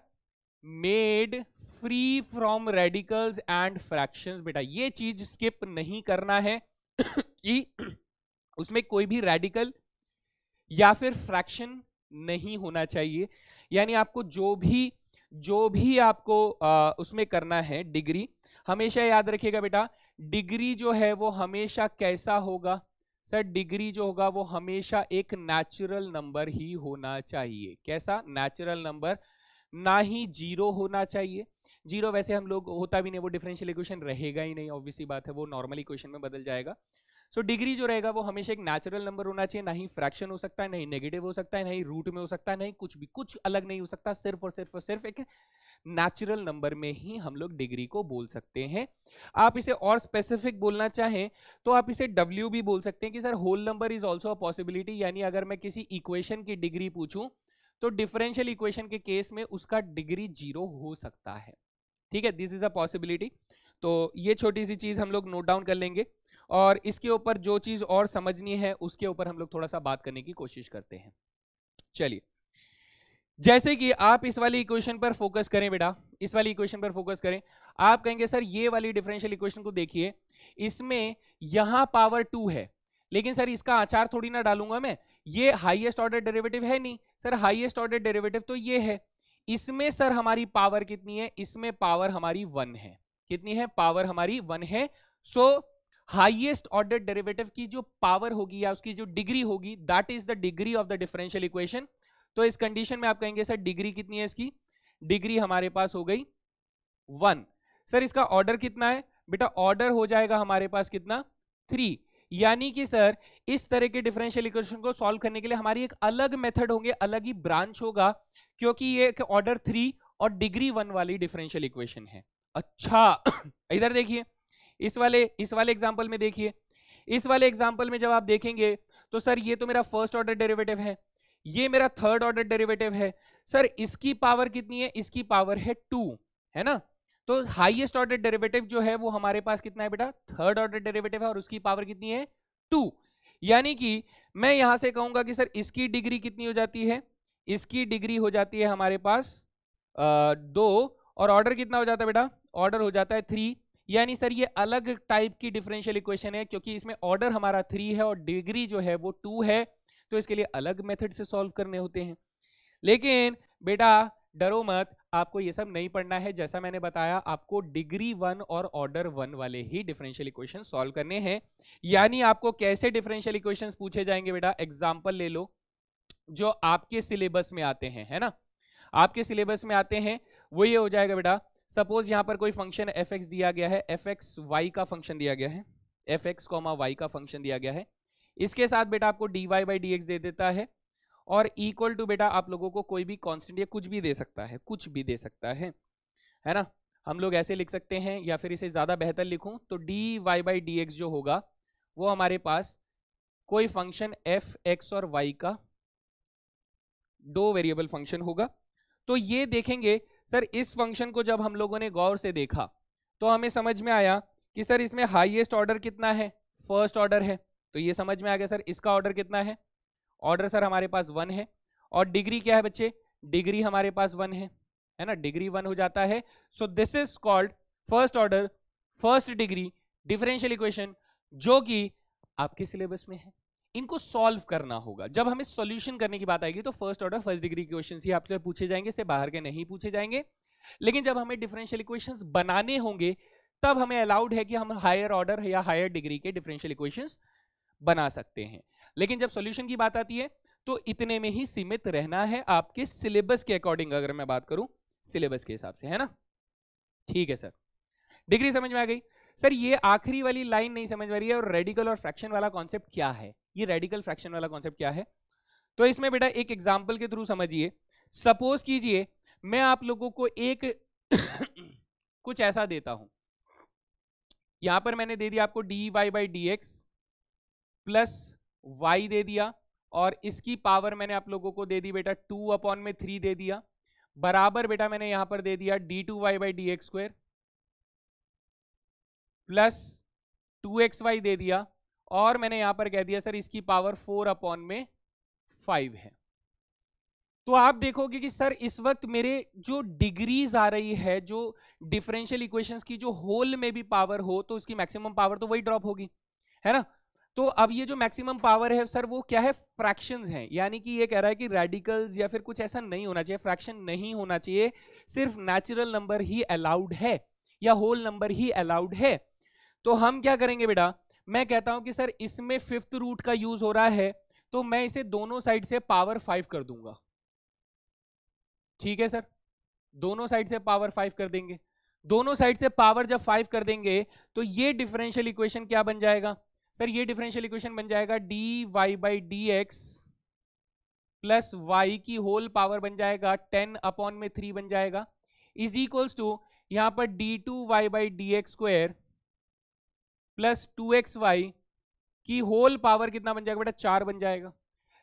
made free from radicals and fractions बेटा ये चीज skip नहीं करना है कि उसमें कोई भी radical या फिर fraction नहीं होना चाहिए यानी आपको जो भी जो भी आपको आ, उसमें करना है डिग्री हमेशा याद रखिएगा बेटा डिग्री जो है वो हमेशा कैसा होगा सर डिग्री जो होगा वो हमेशा एक नेचुरल नंबर ही होना चाहिए कैसा नेचुरल नंबर ना ही जीरो होना चाहिए जीरो वैसे हम लोग होता भी नहीं वो डिफरेंशियल इक्वेशन रहेगा ही नहीं ऑब्वियसली बात है वो नॉर्मल इक्वेशन में बदल जाएगा सो so, डिग्री जो रहेगा वो हमेशा एक नेचुरल नंबर होना चाहिए ना ही फ्रैक्शन हो सकता है नहीं नेगेटिव हो सकता है नहीं रूट में हो सकता है नहीं कुछ भी कुछ अलग नहीं हो सकता सिर्फ और सिर्फ और सिर्फ एक नेचुरल नंबर में ही हम लोग डिग्री को बोल सकते हैं आप इसे और स्पेसिफिक बोलना चाहें तो आप इसे डब्ल्यू भी बोल सकते हैं कि sir whole number is also a possibility यानी अगर मैं किसी इक्वेशन की डिग्री पूछूं तो डिफरेंशियल इक्वेशन के केस में उसका डिग्री जीरो हो सकता है ठीक है दिस इज अ पॉसिबिलिटी तो ये छोटी सी चीज़ हम लोग नोट डाउन कर लेंगे और इसके ऊपर जो चीज़ और समझनी है उसके ऊपर हम लोग थोड़ा सा बात करने की कोशिश करते हैं चलिए जैसे कि आप इस वाली इक्वेशन पर फोकस करें बेटा इस वाली इक्वेशन पर फोकस करें आप कहेंगे सर ये वाली डिफरेंशियल इक्वेशन को देखिए इसमें यहां पावर टू है लेकिन सर इसका आचार थोड़ी ना डालूंगा मैं ये हाईएस्ट ऑर्डर डेरिवेटिव है नहीं सर हाईएस्ट ऑर्डर डेरिवेटिव तो ये है इसमें सर हमारी पावर कितनी है इसमें पावर हमारी वन है कितनी है पावर हमारी वन है सो हाइएस्ट ऑर्डर डेरिवेटिव की जो पावर होगी या उसकी जो डिग्री होगी that is the degree of the differential equation तो इस कंडीशन में आप कहेंगे सर डिग्री कितनी है इसकी डिग्री हमारे पास हो गई वन सर इसका ऑर्डर कितना है बेटा ऑर्डर हो जाएगा हमारे पास कितना थ्री यानी कि सर इस तरह के डिफरेंशियल इक्वेशन को सॉल्व करने के लिए हमारी एक अलग मेथड होंगे अलग ही ब्रांच होगा क्योंकि ये एक ऑर्डर थ्री और डिग्री वन वाली डिफरेंशियल इक्वेशन है अच्छा (coughs) इधर देखिए इस वाले इस वाले एग्जाम्पल में देखिए इस वाले एग्जाम्पल में जब आप देखेंगे तो सर ये तो मेरा फर्स्ट ऑर्डर डेरिवेटिव है ये मेरा थर्ड ऑर्डर डेरिवेटिव है सर इसकी पावर कितनी है इसकी पावर है टू है ना तो हाईएस्ट ऑर्डर डेरिवेटिव जो है वो हमारे पास कितना है बेटा थर्ड ऑर्डर डेरिवेटिव है और उसकी पावर कितनी है टू यानी कि मैं यहां से कहूंगा कि सर इसकी डिग्री कितनी हो जाती है इसकी डिग्री हो जाती है हमारे पास आ, दो और ऑर्डर कितना हो जाता है बेटा ऑर्डर हो जाता है थ्री यानी सर ये अलग टाइप की डिफरेंशियल इक्वेशन है क्योंकि इसमें ऑर्डर हमारा थ्री है और डिग्री जो है वो टू है तो इसके लिए अलग मेथड से सॉल्व करने होते हैं लेकिन बेटा डरो मत आपको ये सब नहीं पढ़ना है जैसा मैंने बताया आपको डिग्री वन और ऑर्डर वन वाले ही डिफरेंशियल इक्वेशन सॉल्व करने हैं यानी आपको कैसे डिफरेंशियल इक्वेशन पूछे जाएंगे बेटा एग्जाम्पल ले लो जो आपके सिलेबस में आते हैं है ना आपके सिलेबस में आते हैं वो ये हो जाएगा बेटा सपोज यहां पर कोई फंक्शन एफ दिया गया है एफ एक्स वाई का फंक्शन दिया गया है एफ एक्स कॉमा वाई का फंक्शन दिया गया है इसके साथ बेटा आपको d Y by D x दे देता है और इक्वल टू बेटा आप लोगों को कोई भी कॉन्स्टेंट या कुछ भी दे सकता है कुछ भी दे सकता है है ना हम लोग ऐसे लिख सकते हैं या फिर इसे ज़्यादा बेहतर लिखूं तो d Y by D x जो होगा वो हमारे पास कोई फंक्शन एफ एक्स और वाई का दो वेरिएबल फंक्शन होगा तो ये देखेंगे सर इस फंक्शन को जब हम लोगों ने गौर से देखा तो हमें समझ में आया कि सर इसमें हाईएस्ट ऑर्डर कितना है फर्स्ट ऑर्डर है तो ये समझ में आ गया सर इसका ऑर्डर कितना है ऑर्डर सर हमारे पास वन है और डिग्री क्या है बच्चे डिग्री हमारे पास वन है है ना डिग्री वन हो जाता है so this is called first order first degree differential equation जो कि आपके सिलेबस में है इनको सॉल्व करना होगा जब हमें सॉल्यूशन करने की बात आएगी तो first order first degree question ही आपसे पूछे जाएंगे से बाहर के नहीं पूछे जाएंगे लेकिन जब हमें डिफरेंशियल इक्वेशंस बनाने होंगे तब हमें अलाउड है कि हम हायर ऑर्डर या हायर डिग्री के डिफरेंशियल इक्वेशंस बना सकते हैं लेकिन जब सॉल्यूशन की बात आती है तो इतने में ही सीमित रहना है आपके सिलेबस के अकॉर्डिंग अगर मैं बात करूं सिलेबस के हिसाब से है ना ठीक है सर डिग्री समझ में आ गई सर ये आखिरी वाली लाइन नहीं समझ में आ रही है और रेडिकल और फ्रैक्शन वाला कॉन्सेप्ट क्या है ये रेडिकल फ्रैक्शन वाला कॉन्सेप्ट क्या है तो इसमें बेटा एक एग्जाम्पल के थ्रू समझिए सपोज कीजिए मैं आप लोगों को एक (coughs) कुछ ऐसा देता हूं यहां पर मैंने दे दिया आपको d Y by D x plus y दे दिया और इसकी पावर मैंने आप लोगों को दे दी बेटा टू अपॉन में थ्री दे दिया बराबर बेटा मैंने यहां पर दे दिया d two Y by D x square plus two x y दे दिया और मैंने यहां पर कह दिया सर इसकी पावर फोर अपॉन में फाइव है तो आप देखोगे कि सर इस वक्त मेरे जो डिग्रीज आ रही है जो डिफरेंशियल इक्वेशंस की जो होल में भी पावर हो तो उसकी मैक्सिमम पावर तो वही ड्रॉप होगी है ना तो अब ये जो मैक्सिमम पावर है सर वो क्या है फ्रैक्शन है यानी कि ये कह रहा है कि रेडिकल्स या फिर कुछ ऐसा नहीं होना चाहिए फ्रैक्शन नहीं होना चाहिए सिर्फ नेचुरल नंबर ही अलाउड है या होल नंबर ही अलाउड है तो हम क्या करेंगे बेटा मैं कहता हूं कि सर इसमें फिफ्थ रूट का यूज हो रहा है तो मैं इसे दोनों साइड से पावर फाइव कर दूंगा ठीक है सर दोनों साइड से पावर फाइव कर देंगे दोनों साइड से पावर जब फाइव कर देंगे तो ये डिफरेंशियल इक्वेशन क्या बन जाएगा सर ये डिफरेंशियल इक्वेशन बन जाएगा D Y by D x plus y की होल पावर बन जाएगा टेन अपॉन में थ्री बन जाएगा इज इक्वल्स टू यहां पर d two Y by D x square plus two x y की होल पावर कितना बन जाएगा बेटा चार बन जाएगा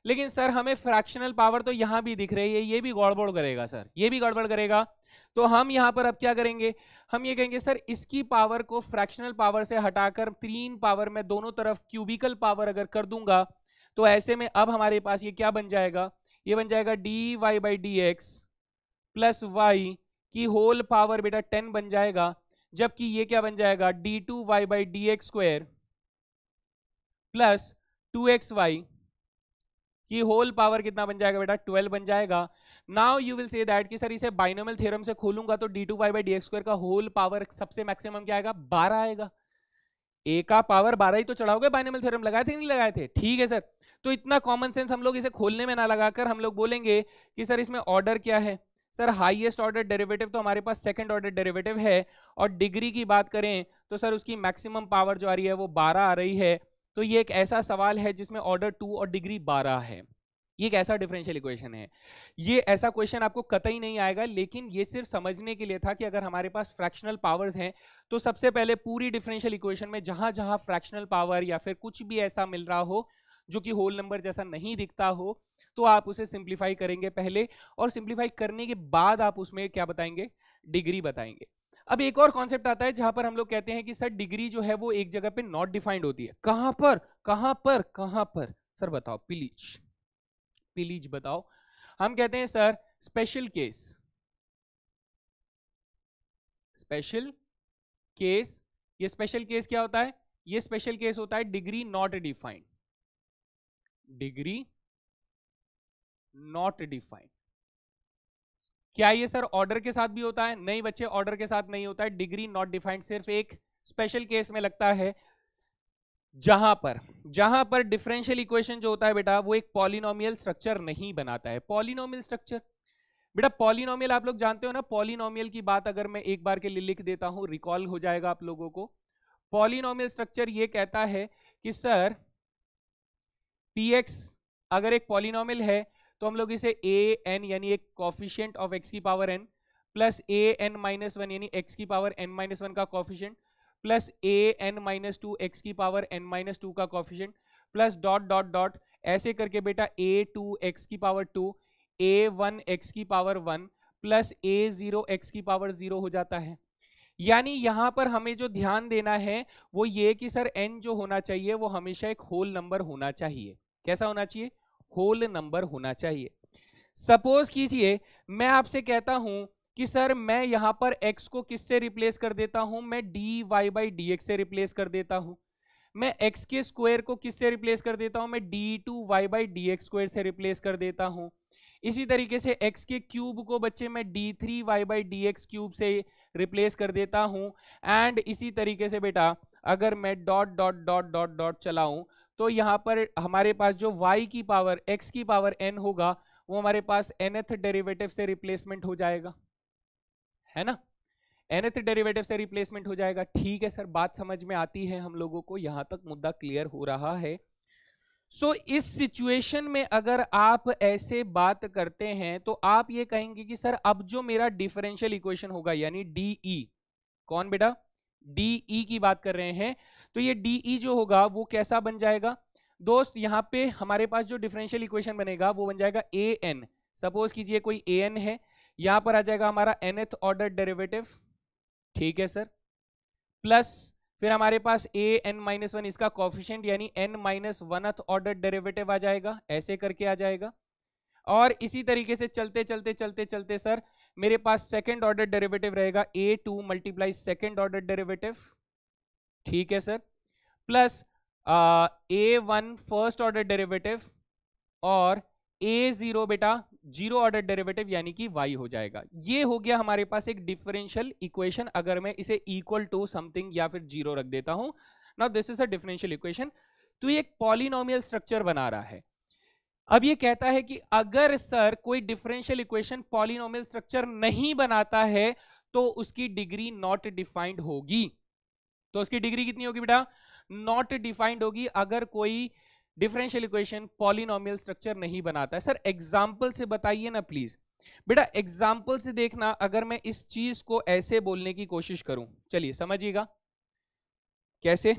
लेकिन सर हमें फ्रैक्शनल पावर तो यहां भी दिख रही है ये भी गड़बड़ करेगा सर ये भी गड़बड़ करेगा तो हम यहां पर अब क्या करेंगे हम ये कहेंगे सर इसकी पावर को फ्रैक्शनल पावर से हटाकर तीन पावर में दोनों तरफ क्यूबिकल पावर अगर कर दूंगा तो ऐसे में अब हमारे पास ये क्या बन जाएगा ये बन जाएगा D Y by D x plus y की होल पावर बेटा टेन बन जाएगा जबकि ये क्या बन जाएगा D two Y by D x square plus two x y की होल पावर कितना बन जाएगा बेटा ट्वेल्व बन जाएगा now you will say that कि सर इसे बाइनोमल थ्योरम से खोलूंगा तो d two Y by D x square का होल पावर सबसे मैक्सिमम क्या आएगा बारह आएगा ए का पावर बारह ही तो चढ़ाओगे बाइनोमल थ्योरम लगाए थे नहीं लगाए थे ठीक है सर तो इतना कॉमन सेंस हम लोग इसे खोलने में ना लगाकर हम लोग बोलेंगे कि सर इसमें ऑर्डर क्या है सर हाईएस्ट ऑर्डर डेरिवेटिव तो हमारे पास सेकंड ऑर्डर डेरिवेटिव है और डिग्री की बात करें तो सर उसकी मैक्सिमम पावर जो आ रही है वो 12 आ रही है तो ये एक ऐसा सवाल है जिसमें ऑर्डर टू और डिग्री 12 है ये कैसा डिफरेंशियल इक्वेशन है ये ऐसा क्वेश्चन आपको कतई नहीं आएगा लेकिन ये सिर्फ समझने के लिए था कि अगर हमारे पास फ्रैक्शनल पावर्स हैं तो सबसे पहले पूरी डिफरेंशियल इक्वेशन में जहां जहां फ्रैक्शनल पावर या फिर कुछ भी ऐसा मिल रहा हो जो कि होल नंबर जैसा नहीं दिखता हो तो आप उसे सिंप्लीफाई करेंगे पहले और सिंप्लीफाई करने के बाद आप उसमें क्या बताएंगे डिग्री बताएंगे अब एक और कॉन्सेप्ट आता है जहां पर हम लोग कहते हैं कि सर डिग्री जो है वो एक जगह पे नॉट डिफाइंड होती है कहां पर कहां पर कहां पर सर बताओ प्लीज प्लीज बताओ हम कहते हैं sir special case special case ये स्पेशल केस क्या होता है ये स्पेशल केस होता है degree not defined degree not defined क्या ये सर ऑर्डर के साथ भी होता है नहीं बच्चे ऑर्डर के साथ नहीं होता है डिग्री नॉट डिफाइंड सिर्फ एक स्पेशल केस में लगता है जहां पर जहां पर डिफरेंशियल इक्वेशन जो होता है बेटा वो एक पॉलिनोमियल स्ट्रक्चर नहीं बनाता है पॉलिनोमियल स्ट्रक्चर बेटा पॉलिनोमियल आप लोग जानते हो ना पॉलिनोमियल की बात अगर मैं एक बार के लिए लिख देता हूं रिकॉल हो जाएगा आप लोगों को पॉलिनोमियल स्ट्रक्चर ये कहता है कि सर एक्स अगर एक पॉलिनोमियल है तो हम लोग इसे ए एन यानी एक कॉफिशियंट ऑफ एक्स की power n plus a n minus one यानी एक्स की पावर एन माइनस वन का coefficient plus a n minus two x की पावर एन माइनस टू का coefficient plus dot dot dot ऐसे करके बेटा a two x की power two a one x की power one plus a zero x की power zero हो जाता है यानी यहां पर हमें जो ध्यान देना है वो ये कि सर एन जो होना चाहिए वो हमेशा एक होल नंबर होना चाहिए कैसा होना चाहिए होल नंबर होना चाहिए सपोज कीजिए मैं आपसे कहता हूं कि सर मैं यहाँ पर x को किससे रिप्लेस कर देता हूँ मैं d Y by D x से रिप्लेस कर देता हूँ मैं x के स्क्वायर को किससे रिप्लेस कर देता हूँ मैं d two Y by D x square से रिप्लेस कर देता हूँ इसी तरीके से x के क्यूब को बच्चे मैं d three Y by D x cube से रिप्लेस कर देता हूँ एंड इसी तरीके से बेटा अगर मैं dot dot dot dot dot चलाऊँ तो यहाँ पर हमारे पास जो y की पावर x की पावर n होगा वो हमारे पास nth डेरिवेटिव से रिप्लेसमेंट हो जाएगा है ना nth डेरिवेटिव से रिप्लेसमेंट हो जाएगा ठीक है सर बात समझ में आती है हम लोगों को यहां तक मुद्दा क्लियर हो रहा है सो so, इस सिचुएशन में अगर आप ऐसे बात करते हैं तो आप ये कहेंगे कि सर अब जो मेरा डिफरेंशियल इक्वेशन होगा यानी डी ई e, कौन बेटा डी ई e की बात कर रहे हैं तो ये डी ई e जो होगा वो कैसा बन जाएगा दोस्त यहाँ पे हमारे पास जो डिफरेंशियल इक्वेशन बनेगा वो बन जाएगा ए एन सपोज कीजिए कोई ए एन है यहां पर आ जाएगा हमारा एथ ऑर्डर डेरिवेटिव ठीक है सर प्लस फिर हमारे पास ए एन माइनस वन इसका कॉफिशेंट यानी n minus oneth order derivative आ जाएगा ऐसे करके आ जाएगा और इसी तरीके से चलते चलते चलते चलते सर मेरे पास सेकेंड ऑर्डर डेरिवेटिव रहेगा a two multiply second order derivative ठीक है sir plus a one first order derivative और ए जीरो बेटा जीरो ऑर्डर डेरिवेटिव यानी कि वाई हो जाएगा ये हो गया हमारे पास एक डिफरेंशियल इक्वेशन अगर मैं इसे इक्वल टू समथिंग या फिर जीरो रख देता हूं ना this is a differential equation तो ये एक पॉलिनोमियल स्ट्रक्चर बना रहा है अब ये कहता है कि अगर सर कोई डिफरेंशियल इक्वेशन पॉलिनोमियल स्ट्रक्चर नहीं बनाता है तो उसकी डिग्री नॉट डिफाइंड होगी तो उसकी डिग्री कितनी होगी बेटा नॉट डिफाइंड होगी अगर कोई डिफरेंशियल इक्वेशन पॉलिनोमियल स्ट्रक्चर नहीं बनाता है सर एग्जाम्पल से बताइए ना प्लीज बेटा एग्जाम्पल से देखना अगर मैं इस चीज को ऐसे बोलने की कोशिश करूं चलिए समझिएगा कैसे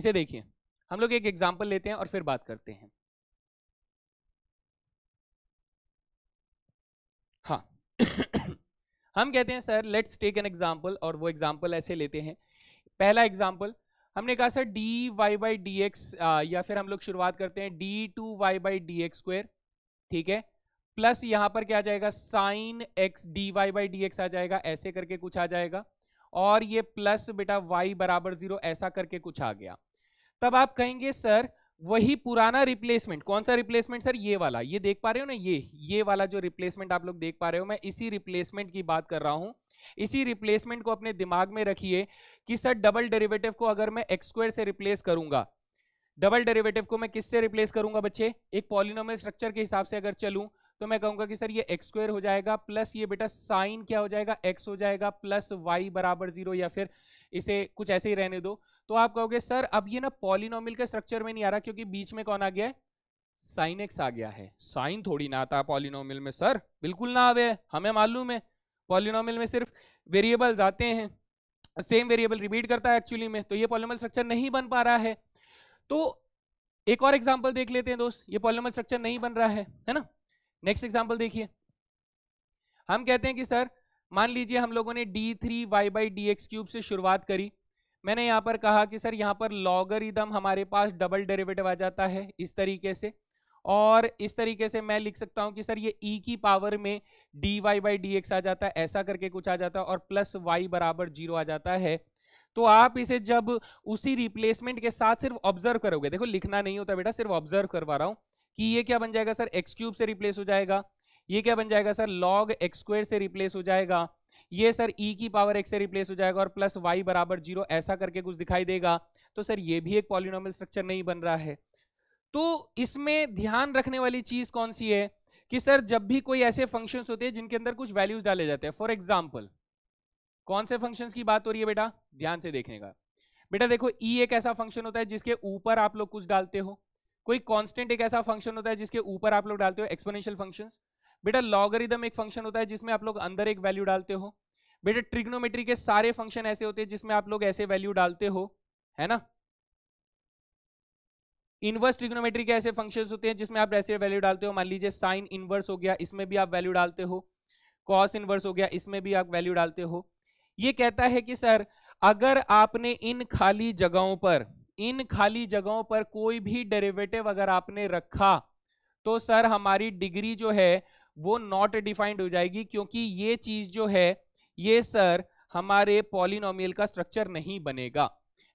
इसे देखिए हम लोग एक एग्जाम्पल लेते हैं और फिर बात करते हैं हाँ (coughs) हम कहते हैं sir let's take an example और वो एग्जाम्पल ऐसे लेते हैं पहला एग्जाम्पल हमने कहा sir d Y by D x या फिर हम लोग शुरुआत करते हैं d two Y by D x square ठीक है प्लस यहाँ पर क्या आ जाएगा sine x D Y by D x आ जाएगा ऐसे करके कुछ आ जाएगा और ये प्लस बेटा वाई बराबर जीरो ऐसा करके कुछ आ गया तब आप कहेंगे सर वही पुराना रिप्लेसमेंट कौन सा रिप्लेसमेंट सर ये वाला ये देख पा रहे हो ना ये ये वाला जो रिप्लेसमेंट आप लोग देख पा रहे हो मैं इसी रिप्लेसमेंट की बात कर रहा हूं इसी रिप्लेसमेंट को अपने दिमाग में रखिए कि सर डबल डेरिवेटिव को अगर मैं एक्स स्क्वायर से रिप्लेस करूंगा डबल डेरिवेटिव को मैं किससे रिप्लेस करूंगा बच्चे एक पॉलिनोमियल स्ट्रक्चर के हिसाब से अगर चलूं तो मैं कहूंगा कि सर ये एक्स स्क्वायर हो जाएगा प्लस ये बेटा साइन क्या हो जाएगा एक्स हो जाएगा प्लस वाई बराबर जीरो या फिर इसे कुछ ऐसे ही रहने दो तो आप कहोगे सर अब ये ना पॉलिनोमियल के स्ट्रक्चर में नहीं आ रहा क्योंकि बीच में कौन आ गया है साइन एक्स आ गया है साइन थोड़ी ना आता पॉलिनोमियल में सर बिल्कुल ना आवे हमें मालूम है पॉलिनॉमिल में सिर्फ वेरिएबल्स आते हैं सेम वेरिएबल रिपीट करता है एक्चुअली में तो ये पॉलिनॉमिल स्ट्रक्चर नहीं बन पा रहा है तो एक और एग्जाम्पल देख लेते हैं दोस्त ये पॉलिनॉमिल स्ट्रक्चर नहीं बन रहा है है ना नेक्स्ट एग्जाम्पल देखिए हम कहते हैं कि सर मान लीजिए हम लोगों ने d three Y by D x cube से शुरुआत करी मैंने यहाँ पर कहा कि सर यहाँ पर लॉगरिदम हमारे पास डबल डेरिवेटिव आ जाता है इस तरीके से और इस तरीके से मैं लिख सकता हूँ कि सर ये ई e की पावर में d Y by D x आ जाता है ऐसा करके कुछ आ जाता है और प्लस वाई बराबर जीरो आ जाता है तो आप इसे जब उसी रिप्लेसमेंट के साथ सिर्फ ऑब्जर्व करोगे देखो लिखना नहीं होता बेटा सिर्फ ऑब्जर्व करवा रहा हूँ कि ये क्या बन जाएगा सर एक्स क्यूब से रिप्लेस हो जाएगा ये क्या बन जाएगा सर लॉग एक्स स्क्वेयर से रिप्लेस हो जाएगा ये सर ई e की पावर एक्स से रिप्लेस हो जाएगा और प्लस वाई बराबर जीरो ऐसा करके कुछ दिखाई देगा तो सर ये भी एक पॉलिनोमियल स्ट्रक्चर नहीं बन रहा है तो इसमें ध्यान रखने वाली चीज कौन सी है कि सर जब भी कोई ऐसे फंक्शंस होते हैं जिनके अंदर कुछ वैल्यूज डाले जाते हैं फॉर एग्जाम्पल कौन से फंक्शंस की बात हो रही है बेटा ध्यान से देखने का बेटा देखो ई e एक ऐसा फंक्शन होता है जिसके ऊपर आप लोग कुछ डालते हो कोई कांस्टेंट एक ऐसा फंक्शन होता है जिसके ऊपर आप लोग डालते हो एक्सपोनेंशियल फंक्शन बेटा लॉगरिदम एक फंक्शन होता है जिसमें आप लोग अंदर एक वैल्यू डालते हो बेटा ट्रिग्नोमेट्री के सारे फंक्शन ऐसे होते हैं जिसमें आप लोग ऐसे वैल्यू डालते हो है ना इनवर्स ट्रिग्नोमेट्री के ऐसे फंक्शन होते हैं जिसमें आप ऐसे वैल्यू डालते हो मान लीजिए साइन इनवर्स हो गया इसमें भी आप वैल्यू डालते हो कॉस इनवर्स हो गया इसमें भी आप वैल्यू डालते हो ये कहता है कि सर अगर आपने इन खाली जगहों पर इन खाली जगहों पर कोई भी डेरिवेटिव अगर आपने रखा तो सर हमारी डिग्री जो है वो नॉट डिफाइंड हो जाएगी क्योंकि ये चीज जो है ये सर हमारे पॉलिनोमियल का स्ट्रक्चर नहीं बनेगा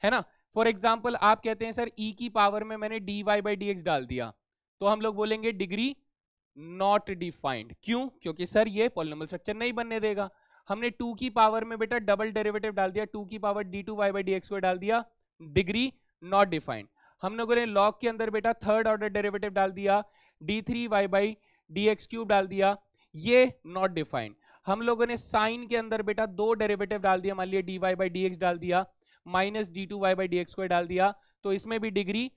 है ना फॉर एग्जाम्पल आप कहते हैं सर ई e की पावर में मैंने d Y by D x डाल दिया तो हम लोग बोलेंगे डिग्री नॉट डिफाइंड क्यों क्योंकि सर ये पॉलिनोमल स्ट्रक्चर नहीं बनने देगा हमने टू की पावर में बेटा डबल डेरिवेटिव डाल दिया टू की power d two Y by D x को डाल दिया डिग्री नॉट डिफाइंड हम लोगों ने लॉग के अंदर बेटा थर्ड ऑर्डर डेरेवेटिव डाल दिया d three Y by D x cube डाल दिया ये नॉट डिफाइंड हम लोगों ने साइन के अंदर बेटा दो डेरिवेटिव डाल दिया मान लिया d Y by D x डाल दिया minus d two Y by D x square डाल दिया तो इसमें भी डिग्री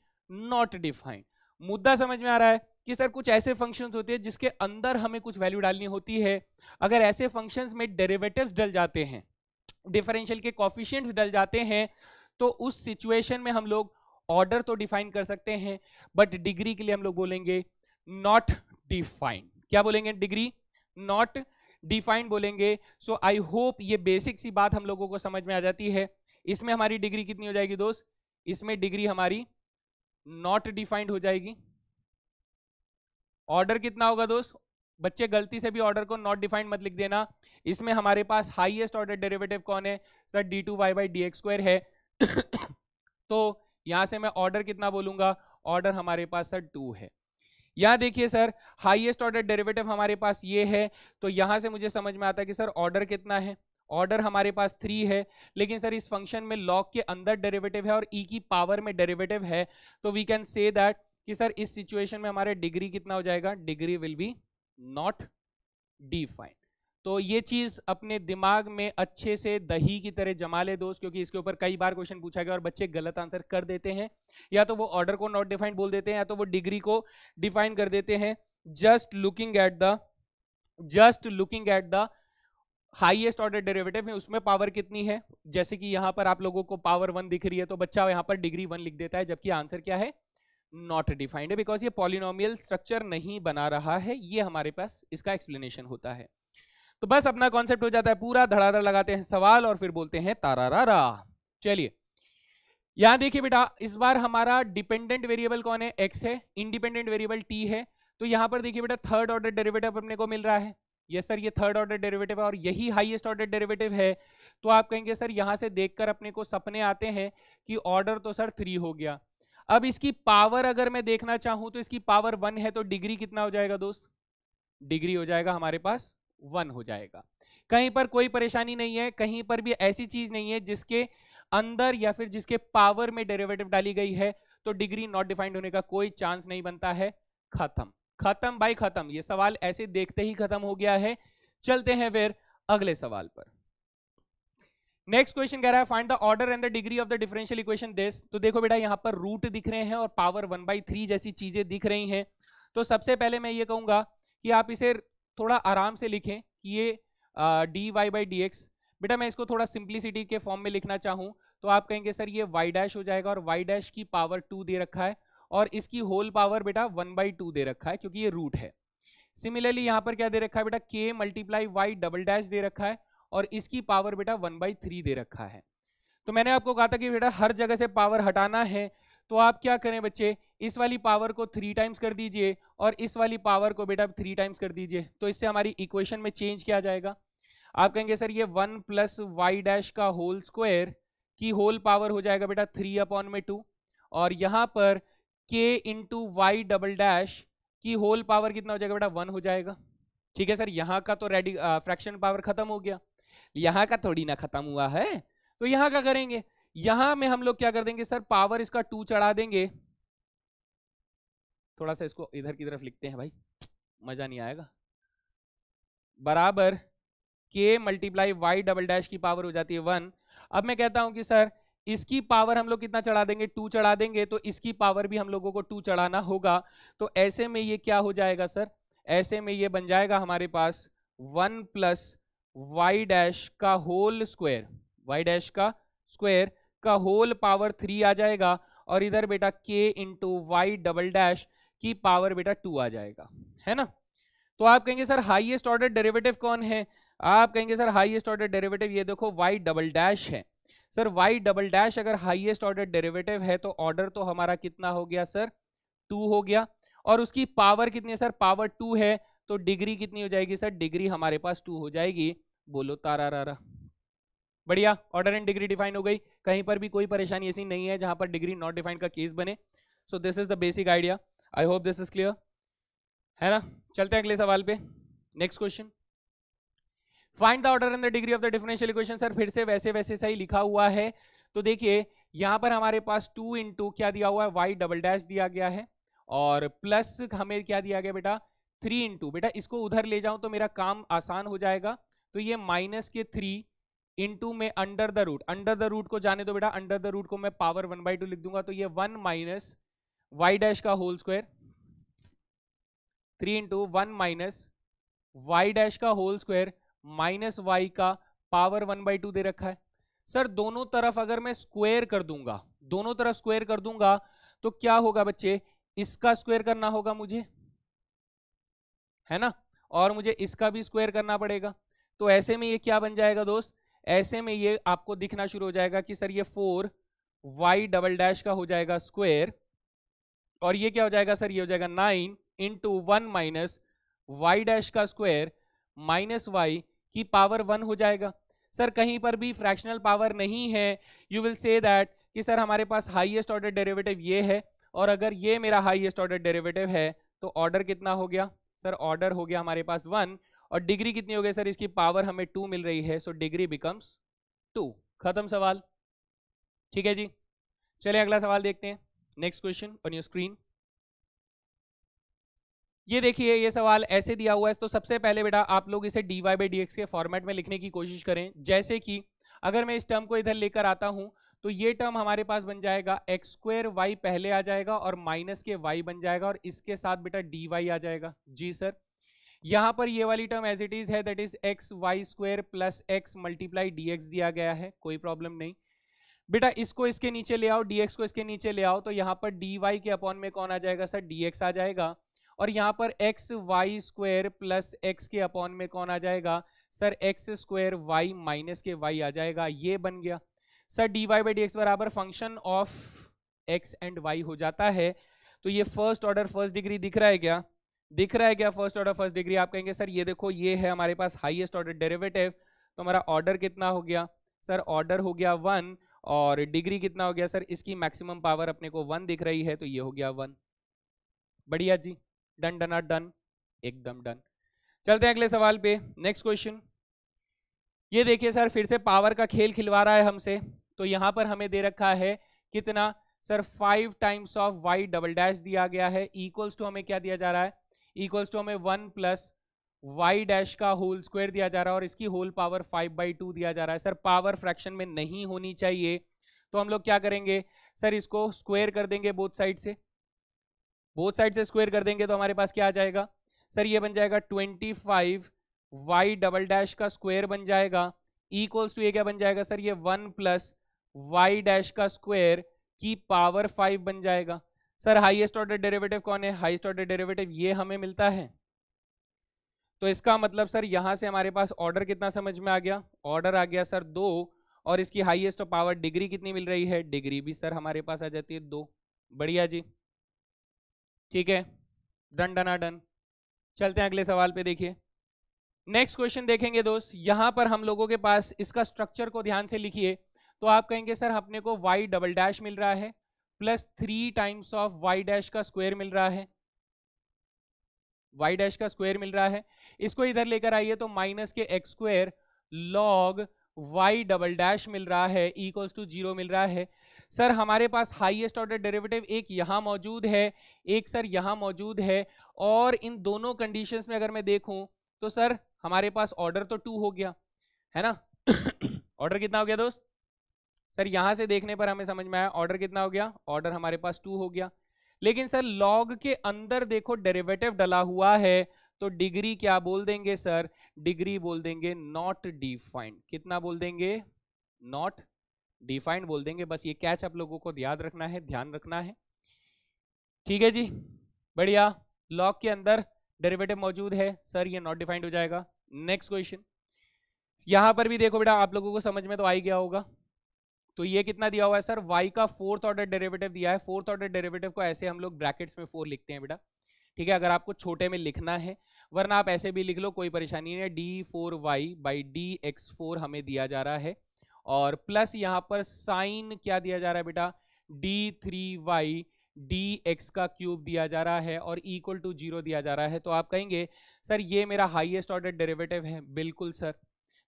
नॉट डिफाइंड मुद्दा समझ में आ रहा है कि सर कुछ ऐसे फंक्शंस होते हैं जिसके अंदर हमें कुछ वैल्यू डालनी होती है अगर ऐसे फंक्शंस में डेरिवेटिव्स डल जाते हैं डिफरेंशियल के कॉफिशियंट्स डल जाते हैं तो उस सिचुएशन में हम लोग ऑर्डर तो डिफाइन कर सकते हैं बट डिग्री के लिए हम लोग बोलेंगे नॉट डिफाइंड क्या बोलेंगे डिग्री नॉट डिफाइंड बोलेंगे सो आई होप ये बेसिक सी बात हम लोगों को समझ में आ जाती है इसमें हमारी डिग्री कितनी हो जाएगी दोस्त इसमें डिग्री हमारी नॉट डिफाइंड हो जाएगी ऑर्डर कितना होगा दोस्त बच्चे गलती से भी ऑर्डर को नॉट डिफाइंड मत लिख देना इसमें हमारे पास हाईएस्ट ऑर्डर डेरिवेटिव कौन है sir d two Y by D x square है (coughs) तो यहां से मैं ऑर्डर कितना बोलूंगा ऑर्डर हमारे पास सर टू है यहां देखिए सर हाईएस्ट ऑर्डर डेरिवेटिव हमारे पास ये है तो यहां से मुझे समझ में आता है कि सर ऑर्डर कितना है ऑर्डर हमारे पास थ्री है लेकिन सर इस फंक्शन में लॉग के अंदर डेरिवेटिव है और ई e की पावर में डेरिवेटिव है तो वी कैन से दैट कि सर इस सिचुएशन में हमारे डिग्री कितना हो जाएगा degree will be not defined तो ये चीज अपने दिमाग में अच्छे से दही की तरह जमा ले दोस्त क्योंकि इसके ऊपर कई बार क्वेश्चन पूछा गया और बच्चे गलत आंसर कर देते हैं या तो वो ऑर्डर को नॉट डिफाइंड बोल देते हैं या तो वो डिग्री को डिफाइन कर देते हैं just looking at the just looking at the highest order derivative है उसमें पावर कितनी है जैसे कि यहां पर आप लोगों को पावर वन दिख रही है तो बच्चा यहां पर डिग्री वन लिख देता है जबकि आंसर क्या है नॉट डिफाइंड है बिकॉज ये पॉलिनोमियल स्ट्रक्चर नहीं बना रहा है ये हमारे पास इसका एक्सप्लेनेशन होता है तो बस अपना कॉन्सेप्ट हो जाता है पूरा धड़ाधड़ लगाते हैं सवाल और फिर बोलते हैं तारा चलिए यहां देखिए बेटा इस बार हमारा डिपेंडेंट वेरिएबल कौन है एक्स है इंडिपेंडेंट वेरिएबल टी है तो यहां पर देखिए बेटा थर्ड ऑर्डर डेरिवेटिव अपने को मिल रहा है ये सर ये थर्ड ऑर्डर डेरिवेटिव है और यही हाईएस्ट ऑर्डर डेरिवेटिव है तो आप कहेंगे सर यहाँ से देखकर अपने को सपने आते हैं कि ऑर्डर तो सर थ्री हो गया अब इसकी पावर अगर मैं देखना चाहूँ तो इसकी पावर वन है तो डिग्री कितना हो जाएगा दोस्त डिग्री हो जाएगा हमारे पास वन हो जाएगा कहीं पर कोई परेशानी नहीं है कहीं पर भी ऐसी चीज नहीं है जिसके अंदर या फिर जिसके पावर में डेरिवेटिव डाली गई है तो डिग्री नॉट डिफाइंड होने का कोई चांस नहीं बनता है खत्म खत्म बाई खत्म ये सवाल ऐसे देखते ही खत्म हो गया है चलते हैं फिर अगले सवाल पर नेक्स्ट क्वेश्चन कह रहा है find the order and the degree of the differential equation this तो देखो बेटा यहां पर रूट दिख रहे हैं और पावर वन बाई थ्री जैसी चीजें दिख रही हैं तो सबसे पहले मैं ये कहूंगा कि आप इसे थोड़ा आराम से लिखें कि ये D Y by D x बेटा मैं इसको थोड़ा सिंप्लिसिटी के फॉर्म में लिखना चाहूँ तो आप कहेंगे सर ये वाई डैश हो जाएगा और वाई डैश की पावर टू दे रखा है और इसकी होल पावर बेटा वन बाई टू दे रखा है क्योंकि ये रूट है सिमिलरली यहाँ पर क्या दे रखा है बेटा k multiply y double dash दे रखा है और इसकी पावर बेटा वन बाई थ्री दे रखा है तो मैंने आपको कहा था कि बेटा हर जगह से पावर हटाना है तो आप क्या करें बच्चे इस वाली पावर को थ्री टाइम्स कर दीजिए और इस वाली पावर को बेटा थ्री टाइम्स कर दीजिए तो इससे हमारी इक्वेशन में चेंज किया जाएगा आप कहेंगे सर ये वन प्लस वाई डैश का होल स्क्वायर की होल पावर हो जाएगा बेटा थ्री अपॉन में टू और यहाँ पर k into y double dash की होल पावर कितना हो जाएगा बेटा वन हो जाएगा ठीक है सर यहाँ का तो रेडी फ्रैक्शन पावर खत्म हो गया यहाँ का थोड़ी ना खत्म हुआ है तो यहाँ का करेंगे यहां में हम लोग क्या कर देंगे सर पावर इसका टू चढ़ा देंगे थोड़ा सा इसको इधर की तरफ लिखते हैं भाई मजा नहीं आएगा बराबर k multiply y double dash की पावर हो जाती है वन अब मैं कहता हूं कि सर इसकी पावर हम लोग कितना चढ़ा देंगे टू चढ़ा देंगे तो इसकी पावर भी हम लोगों को टू चढ़ाना होगा तो ऐसे में ये क्या हो जाएगा सर ऐसे में ये बन जाएगा हमारे पास वन प्लस वाई डैश का होल स्क्वायर वाई डैश का स्क्वायर का होल पावर थ्री आ जाएगा और इधर बेटा k into y double dash की पावर बेटा टू आ जाएगा है ना तो आप कहेंगे सर हाईएस्ट ऑर्डर डेरिवेटिव कौन है आप कहेंगे सर हाईएस्ट ऑर्डर डेरिवेटिव ये देखो वाई डबल डैश है सर वाई डबल डैश अगर हाईएस्ट ऑर्डर डेरिवेटिव है तो ऑर्डर तो हमारा कितना हो गया सर टू हो गया और उसकी पावर कितनी है सर पावर टू है तो डिग्री कितनी हो जाएगी सर डिग्री हमारे पास टू हो जाएगी बोलो तारा रारा बढ़िया ऑर्डर एंड डिग्री डिफाइन हो गई कहीं पर भी कोई परेशानी ऐसी नहीं है जहां पर डिग्री नॉट डिफाइंड का केस बने so this is the basic idea I hope this is clear है ना चलते हैं अगले सवाल पे next question find the order in the degree of the differential equation sir फिर से वैसे वैसे सही लिखा हुआ है तो देखिए यहाँ पर हमारे पास टू इन टू क्या दिया हुआ है वाई डबल डैश दिया गया है और प्लस हमें क्या दिया गया बेटा थ्री इंटू बेटा इसको उधर ले जाऊं तो मेरा काम आसान हो जाएगा तो ये माइनस के थ्री इंटू में under the root under the root को जाने दो बेटा अंडर द रूट को मैं पावर वन बाई टू लिख दूंगा तो ये वन माइनस वाई डैश का whole square three into one minus y dash का होल स्क्वायर माइनस वाई का पावर वन बाई टू दे रखा है सर दोनों तरफ अगर मैं स्क्वायर कर दूंगा दोनों तरफ स्क्वायर कर दूंगा तो क्या होगा बच्चे इसका स्क्वायर करना होगा मुझे है ना और मुझे इसका भी स्क्वायर करना पड़ेगा तो ऐसे में ये क्या बन जाएगा दोस्त ऐसे में ये आपको दिखना शुरू हो जाएगा कि सर ये फोर वाई डबल डैश का हो जाएगा स्क्वेयर और ये क्या हो जाएगा सर ये हो जाएगा nine into one minus y dash का स्क्वेयर माइनस वाई की पावर वन हो जाएगा सर कहीं पर भी फ्रैक्शनल पावर नहीं है यू विल से दैट कि सर हमारे पास हाईएस्ट ऑर्डर डेरिवेटिव ये है और अगर ये मेरा हाईएस्ट ऑर्डर डेरिवेटिव है तो ऑर्डर कितना हो गया सर ऑर्डर हो गया हमारे पास वन और डिग्री कितनी हो गई सर इसकी पावर हमें टू मिल रही है सो डिग्री बिकम्स टू खत्म सवाल ठीक है जी चलिए अगला सवाल देखते हैं next question on your screen ये देखिए ये सवाल ऐसे दिया हुआ है तो सबसे पहले बेटा आप लोग इसे d Y by D x के फॉर्मेट में लिखने की कोशिश करें जैसे कि अगर मैं इस टर्म को इधर लेकर आता हूँ तो ये टर्म हमारे पास बन जाएगा एक्स स्क्वेयर वाई पहले आ जाएगा और माइनस के वाई बन जाएगा और इसके साथ बेटा डी वाई आ जाएगा जी सर यहाँ पर ये वाली टर्म एज इट इज है that is x y square plus x multiply d x दिया गया है कोई प्रॉब्लम नहीं बेटा इसको इसके नीचे ले आओ डी एक्स को इसके नीचे ले आओ तो यहाँ पर डी वाई के अपॉन में कौन आ जाएगा सर डी एक्स आ जाएगा और यहाँ पर x y square plus x के अपॉन में कौन आ जाएगा sir x square y minus k y आ जाएगा ये बन गया sir d Y by D x बराबर function of x and y हो जाता है तो ये फर्स्ट ऑर्डर फर्स्ट डिग्री दिख रहा है क्या दिख रहा है क्या फर्स्ट ऑर्डर फर्स्ट डिग्री आप कहेंगे सर ये देखो ये है हमारे पास हाईएस्ट ऑर्डर डेरिवेटिव तो हमारा ऑर्डर कितना हो गया सर ऑर्डर हो गया वन और डिग्री कितना हो गया सर इसकी मैक्सिमम पावर अपने को वन दिख रही है तो ये हो गया वन बढ़िया जी डन डन आर डन एकदम डन चलते हैं अगले सवाल पे नेक्स्ट क्वेश्चन ये देखिए सर फिर से पावर का खेल खिलवा रहा है हमसे तो यहां पर हमें दे रखा है कितना sir five times of y double dash दिया गया है इक्वल्स टू हमें क्या दिया जा रहा है इक्वल्स टू हमें वन प्लस वाई डैश का होल स्क्वायर दिया जा रहा है और इसकी whole power five by two दिया जा रहा है सर पावर फ्रैक्शन में नहीं होनी चाहिए तो हम लोग क्या करेंगे सर इसको स्क्वायर कर देंगे बोथ साइड से बोथ साइड से स्क्वायर कर देंगे तो हमारे पास क्या आ जाएगा सर ये बन जाएगा twenty five y double dash का स्क्वायर बन जाएगा इक्वल्स टू ये क्या बन जाएगा सर ये वन प्लस वाई डैश का स्क्वायर की पावर फाइव बन जाएगा सर हाईएस्ट ऑर्डर डेरिवेटिव कौन है हाईएस्ट ऑर्डर डेरिवेटिव ये हमें मिलता है तो इसका मतलब सर यहाँ से हमारे पास ऑर्डर कितना समझ में आ गया ऑर्डर आ गया सर दो और इसकी हाईएस्ट पावर डिग्री कितनी मिल रही है डिग्री भी सर हमारे पास आ जाती है दो बढ़िया जी ठीक है डन डना डन चलते हैं अगले सवाल पे देखिए नेक्स्ट क्वेश्चन देखेंगे दोस्त यहां पर हम लोगों के पास इसका स्ट्रक्चर को ध्यान से लिखिए तो आप कहेंगे सर अपने को वाई डबल डैश मिल रहा है plus three times of y dash का स्क्वायर मिल रहा है वाई डैश का स्क्वायर मिल रहा है इसको इधर लेकर आइए तो माइनस के x square log y double dash मिल रहा है इक्वल्स टू जीरो मिल रहा है सर हमारे पास हाईएस्ट ऑर्डर डेरिवेटिव एक यहाँ मौजूद है एक सर यहाँ मौजूद है और इन दोनों कंडीशंस में अगर मैं देखूं तो सर हमारे पास ऑर्डर तो टू हो गया है ना ऑर्डर (coughs) कितना हो गया दोस्त सर यहां से देखने पर हमें समझ में आया ऑर्डर कितना हो गया ऑर्डर हमारे पास टू हो गया लेकिन सर लॉग के अंदर देखो डेरिवेटिव डला हुआ है तो डिग्री क्या बोल देंगे सर डिग्री बोल देंगे नॉट डिफाइंड कितना बोल देंगे नॉट डिफाइंड बोल देंगे बस ये कैच आप लोगों को याद रखना है ध्यान रखना है ठीक है जी बढ़िया लॉक के अंदर डेरिवेटिव मौजूद है सर ये नॉट डिफाइंड हो जाएगा नेक्स्ट क्वेश्चन यहां पर भी देखो बेटा आप लोगों को समझ में तो आ ही गया होगा तो ये कितना दिया हुआ है सर वाई का फोर्थ ऑर्डर डेरिवेटिव दिया है फोर्थ ऑर्डर डेरिवेटिव को ऐसे हम लोग ब्रैकेट्स में फोर लिखते हैं बेटा ठीक है अगर आपको छोटे में लिखना है वरना आप ऐसे भी लिख लो कोई परेशानी नहीं है d four y by D x four हमें दिया जा रहा है और प्लस यहाँ पर साइन क्या दिया जा रहा है बेटा d three y d x का क्यूब दिया जा रहा है और इक्वल टू जीरो दिया जा रहा है तो आप कहेंगे सर ये मेरा हाईएस्ट ऑर्डर डेरिवेटिव है बिल्कुल सर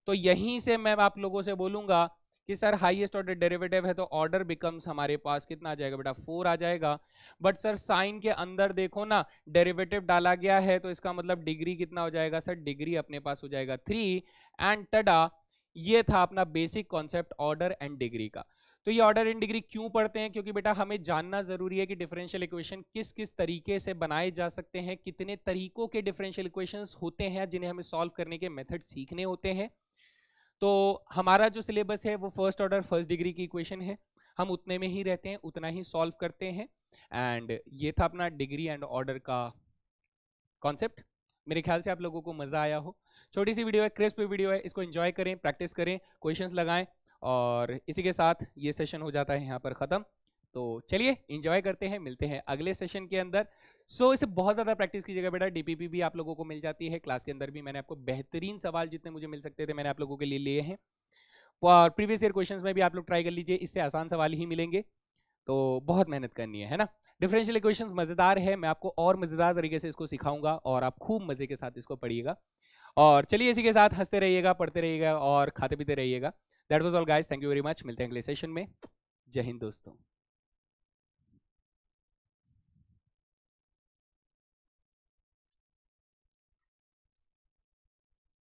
तो यहीं से मैं आप लोगों से बोलूंगा कि सर हाईएस्ट ऑर्डर डेरिवेटिव है तो ऑर्डर बिकम्स हमारे पास कितना आ जाएगा बेटा फोर आ जाएगा बट सर साइन के अंदर देखो ना डेरिवेटिव डाला गया है तो इसका मतलब डिग्री कितना हो जाएगा सर डिग्री अपने पास हो जाएगा थ्री एंड टडा ये था अपना basic concept order and degree का तो ये ऑर्डर एंड डिग्री क्यों पढ़ते हैं क्योंकि बेटा हमें जानना जरूरी है कि डिफरेंशियल इक्वेशन किस किस तरीके से बनाए जा सकते हैं कितने तरीकों के डिफरेंशियल इक्वेशंस होते हैं जिन्हें हमें सॉल्व करने के मेथड सीखने होते हैं तो हमारा जो सिलेबस है वो फर्स्ट ऑर्डर फर्स्ट डिग्री की इक्वेशन है हम उतने में ही रहते हैं उतना ही सॉल्व करते हैं एंड ये था अपना डिग्री एंड ऑर्डर का कॉन्सेप्ट मेरे ख्याल से आप लोगों को मज़ा आया हो छोटी सी वीडियो है क्रिस्प वीडियो है इसको इन्जॉय करें प्रैक्टिस करें क्वेश्चन लगाएं और इसी के साथ ये सेशन हो जाता है यहाँ पर ख़त्म तो चलिए इंजॉय करते हैं मिलते हैं अगले सेशन के अंदर सो so, इसे बहुत ज़्यादा प्रैक्टिस कीजिएगा बेटा डीपीपी भी आप लोगों को मिल जाती है क्लास के अंदर भी मैंने आपको बेहतरीन सवाल जितने मुझे मिल सकते थे मैंने आप लोगों के लिए लिए हैं और प्रीवियस ईयर क्वेश्चन में भी आप लोग ट्राई कर लीजिए इससे आसान सवाल ही मिलेंगे तो बहुत मेहनत करनी है है ना डिफरेंशियल इक्वेशन मज़ेदार है मैं आपको और मज़ेदार तरीके से इसको सिखाऊंगा और आप खूब मज़े के साथ इसको पढ़िएगा और चलिए इसी के साथ हंसते रहिएगा पढ़ते रहिएगा और खाते पीते रहिएगा that was all guys thank you very much मिलते हैं अगले सेशन में जय हिंद दोस्तों